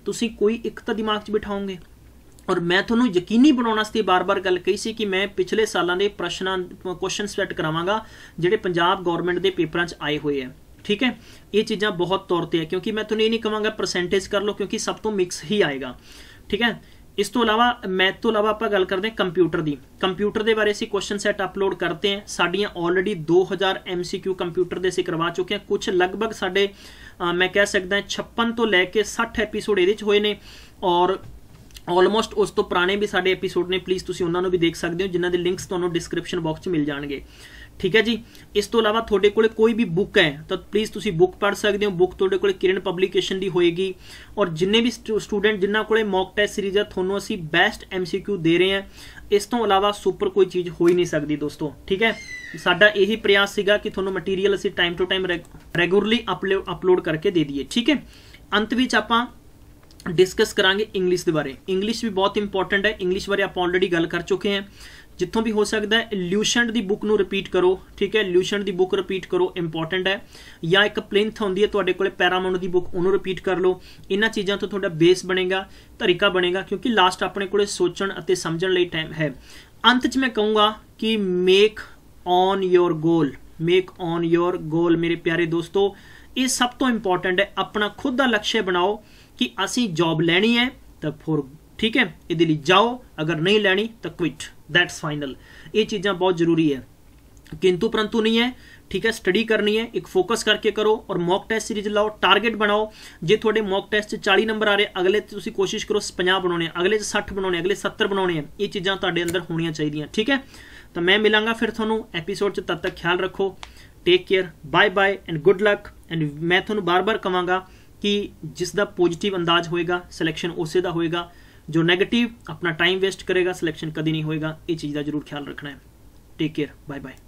ਤੁਸੀਂ ਕੋਈ ਇੱਕ ਤਾਂ ਦਿਮਾਗ 'ਚ ਬਿਠਾਓਗੇ ਔਰ ਮੈਂ ਤੁਹਾਨੂੰ ਯਕੀਨੀ ਬਣਾਉਣ ਵਾਸਤੇ ਬਾਰ-ਬਾਰ ਗੱਲ ਕਹੀ ਸੀ ਕਿ ਮੈਂ ਪਿਛਲੇ ਸਾਲਾਂ ਦੇ ਪ੍ਰਸ਼ਨਾਂ ਕੁਐਸਚਨ ਸੈਟ ਕਰਾਵਾਂਗਾ ਜਿਹੜੇ ਪੰਜਾਬ ਗਵਰਨਮੈਂਟ ਦੇ ਪੇਪਰਾਂ 'ਚ ਆਏ ਹੋਏ ਆ ਠੀਕ ਹੈ ਇਹ ਚੀਜ਼ਾਂ ਬਹੁਤ ਤੌਰ ਤੇ ਆ ਕਿਉਂਕਿ ਮੈਂ ਤੁਹਾਨੂੰ ਇਹ ਨਹੀਂ ਕਹਾਂਗਾ ਪਰਸੈਂਟੇਜ ਕਰ ਲਓ ਕਿਉਂਕਿ ਸਭ ਤੋਂ ਮਿਕਸ ਹੀ ਆਏਗਾ ਠੀਕ ਹੈ ਇਸ ਤੋਂ ਇਲਾਵਾ ਮੈਥ ਤੋਂ ਇਲਾਵਾ ਆਪਾਂ ਗੱਲ ਕਰਦੇ ਹਾਂ ਕੰਪਿਊਟਰ ਦੀ ਕੰਪਿਊਟਰ ਦੇ ਬਾਰੇ ਅਸੀਂ ਕੁਐਸਚਨ ਸੈਟ ਅਪਲੋਡ ਕਰਦੇ ਹਾਂ ਸਾਡੀਆਂ ਆਲਰੇਡੀ 2000 ਐਮਸੀਕਿਊ ਕੰਪਿਊਟਰ ਦੇ ਅਸੀਂ ਕਰਵਾ ਚੁੱਕੇ ਹਾਂ ਕੁਝ ਲਗਭਗ ਸਾਡੇ ਮੈਂ ਕਹਿ ਸਕਦਾ 56 ਤੋਂ ਲੈ ਕੇ 60 ਐਪੀਸੋਡ ਇਹਦੇ ਵਿੱਚ ਹੋਏ ਨੇ ਔਰ ਆਲਮੋਸਟ ਉਸ ਤੋਂ ਪੁਰਾਣੇ ਵੀ ਸਾਡੇ ਐਪੀਸੋਡ ਨੇ ਪਲੀਜ਼ ਤੁਸੀਂ ਉਹਨਾਂ ਨੂੰ ਵੀ ਦੇਖ ਸਕਦੇ ਹੋ ਜਿਨ੍ਹਾਂ ਦੇ ਲਿੰਕਸ ਤੁਹਾਨੂੰ ਡਿਸਕ੍ਰਿਪਸ਼ਨ ਬਾਕਸ 'ਚ ਮਿਲ ਜਾਣਗੇ ਠੀਕ ਹੈ ਜੀ ਇਸ ਤੋਂ ਇਲਾਵਾ ਤੁਹਾਡੇ ਕੋਲੇ ਕੋਈ ਵੀ ਬੁੱਕ ਹੈ ਤਾਂ ਪਲੀਜ਼ ਤੁਸੀਂ ਬੁੱਕ ਪੜ੍ਹ ਸਕਦੇ ਹੋ ਬੁੱਕ ਤੁਹਾਡੇ ਕੋਲੇ ਕਿਰਨ ਪਬਲੀਕੇਸ਼ਨ ਦੀ ਹੋਏਗੀ ਔਰ ਜਿੰਨੇ ਵੀ ਸਟੂਡੈਂਟ ਜਿਨ੍ਹਾਂ ਕੋਲੇ ਮੌਕ ਟੈਸਟ ਸੀਰੀਜ਼ ਆ ਤੁਹਾਨੂੰ ਅਸੀਂ ਬੈਸਟ ਐਮਸੀਕਿਊ ਦੇ ਰਹੇ ਹਾਂ ਇਸ ਤੋਂ ਇਲਾਵਾ ਸੁਪਰ ਕੋਈ ਚੀਜ਼ ਹੋ ਹੀ ਨਹੀਂ ਸਕਦੀ ਦੋਸਤੋ ਠੀਕ ਹੈ ਸਾਡਾ ਇਹੀ ਪ੍ਰਯਾਸ ਸੀਗਾ ਕਿ ਤੁਹਾਨੂੰ ਮਟੀਰੀਅਲ ਅਸੀਂ time to time regularly upload ਕਰਕੇ ਦੇ ਦਈਏ ਠੀਕ ਹੈ ਅੰਤ ਵਿੱਚ ਆਪਾਂ ਡਿਸਕਸ ਕਰਾਂਗੇ ਇੰਗਲਿਸ਼ ਦੇ ਬਾਰੇ ਇੰਗਲਿਸ਼ ਵੀ ਬਹੁਤ ਇੰਪੋਰਟੈਂਟ ਹੈ ਇੰਗਲਿਸ਼ ਬਾਰੇ ਆਪਾਂ ਆਲਰੇਡੀ ਗੱਲ ਕਰ ਚੁੱਕੇ ਹਾਂ ਜਿੱਥੋਂ ਵੀ ਹੋ ਸਕਦਾ ਹੈ ਲਿਊਸ਼ੈਂਟ ਦੀ ਬੁੱਕ ਨੂੰ ਰਿਪੀਟ ਕਰੋ ਠੀਕ ਹੈ ਲੂਸ਼ੈਂਟ ਦੀ ਬੁੱਕ ਰਿਪੀਟ ਕਰੋ ਇੰਪੋਰਟੈਂਟ ਹੈ ਜਾਂ ਇੱਕ ਪਲਿੰਥ ਹੁੰਦੀ ਹੈ ਤੁਹਾਡੇ ਕੋਲੇ ਪੈਰਾਮਾਉਂਟ ਦੀ ਬੁੱਕ ਉਹਨੂੰ ਰਿਪੀਟ ਕਰ ਲਓ ਇਹਨਾਂ ਚੀਜ਼ਾਂ ਤੋਂ ਤੁਹਾਡਾ ਬੇਸ ਬਣੇਗਾ ਤਰੀਕਾ ਬਣੇਗਾ ਕਿਉਂਕਿ ਲਾਸਟ ਆਪਣੇ ਕੋਲੇ ਸੋਚਣ ਅਤੇ ਸਮਝਣ ਲਈ ਟਾਈਮ ਹੈ ਅੰਤ 'ਚ ਮੈਂ ਕਹੂੰਗਾ ਕਿ make on your goal make on your goal ਮੇਰੇ ਪਿਆਰੇ ਦੋਸਤੋ ਇਹ ਸਭ ਤੋਂ ਇੰਪੋਰਟੈਂਟ ਹੈ ਆਪਣਾ ਖੁਦ ਦਾ ਲਕਸ਼ਯ ਬਣਾਓ ਕਿ ਅਸੀਂ ਜੌਬ ਲੈਣੀ ਹੈ ਤਾਂ ਫਿਰ ਠੀਕ ਹੈ ਇਹਦੇ ਲਈ ਜਾਓ ਅਗਰ ਨਹੀਂ ਲੈਣੀ ਤਾਂ ਕੁਇਟ ਦੈਟਸ ਫਾਈਨਲ ਇਹ ਚੀਜ਼ਾਂ ਬਹੁਤ ਜ਼ਰੂਰੀ ਹੈ ਕਿੰਤੂ ਪਰੰਤੂ ਨਹੀਂ ਹੈ ਠੀਕ ਹੈ ਸਟੱਡੀ ਕਰਨੀ ਹੈ ਇੱਕ ਫੋਕਸ ਕਰਕੇ ਕਰੋ ਔਰ ਮੌਕ ਟੈਸਟ ਸੀਰੀਜ਼ ਲਾਓ ਟਾਰਗੇਟ ਬਣਾਓ ਜੇ ਤੁਹਾਡੇ ਮੌਕ ਟੈਸਟ 'ਚ 40 ਨੰਬਰ ਆ ਰਹੇ ਅਗਲੇ ਤੇ ਤੁਸੀਂ ਕੋਸ਼ਿਸ਼ ਕਰੋ 50 ਬਣਾਉਣੇ ਅਗਲੇ 'ਚ 60 ਬਣਾਉਣੇ ਅਗਲੇ 70 ਬਣਾਉਣੇ ਇਹ ਚੀਜ਼ਾਂ ਤੁਹਾਡੇ ਅੰਦਰ ਹੋਣੀਆਂ ਚਾਹੀਦੀਆਂ ਠੀਕ ਹੈ ਤਾਂ ਮੈਂ ਮਿਲਾਂਗਾ ਫਿਰ ਤੁਹਾਨੂੰ ਐਪੀਸੋਡ 'ਚ ਤਦ ਤੱਕ ਖਿਆਲ ਰੱਖੋ take care bye bye and good luck and ਮੈਂ ਤੁਹਾਨੂੰ ਬਾਰ-ਬਾਰ ਕਹਾਂਗਾ ਕਿ ਜਿਸ ਦਾ ਪੋਜ਼ਿਟਿਵ ਅੰਦਾਜ਼ ਹੋਏਗਾ ਸਿਲੈਕਸ਼ਨ ਉਸੇ ਦਾ ਹੋਏਗਾ ਜੋ 네ਗੇਟਿਵ ਆਪਣਾ ਟਾਈਮ ਵੇਸਟ ਕਰੇਗਾ ਸਿਲੈਕਸ਼ਨ ਕਦੀ ਨਹੀਂ ਹੋਏਗਾ ਇਹ ਚੀਜ਼ ਦਾ ਜ਼ਰੂਰ ਖਿਆਲ ਰੱਖਣਾ ਹੈ ਟੇਕ ਕੇਅਰ ਬਾਏ ਬਾਏ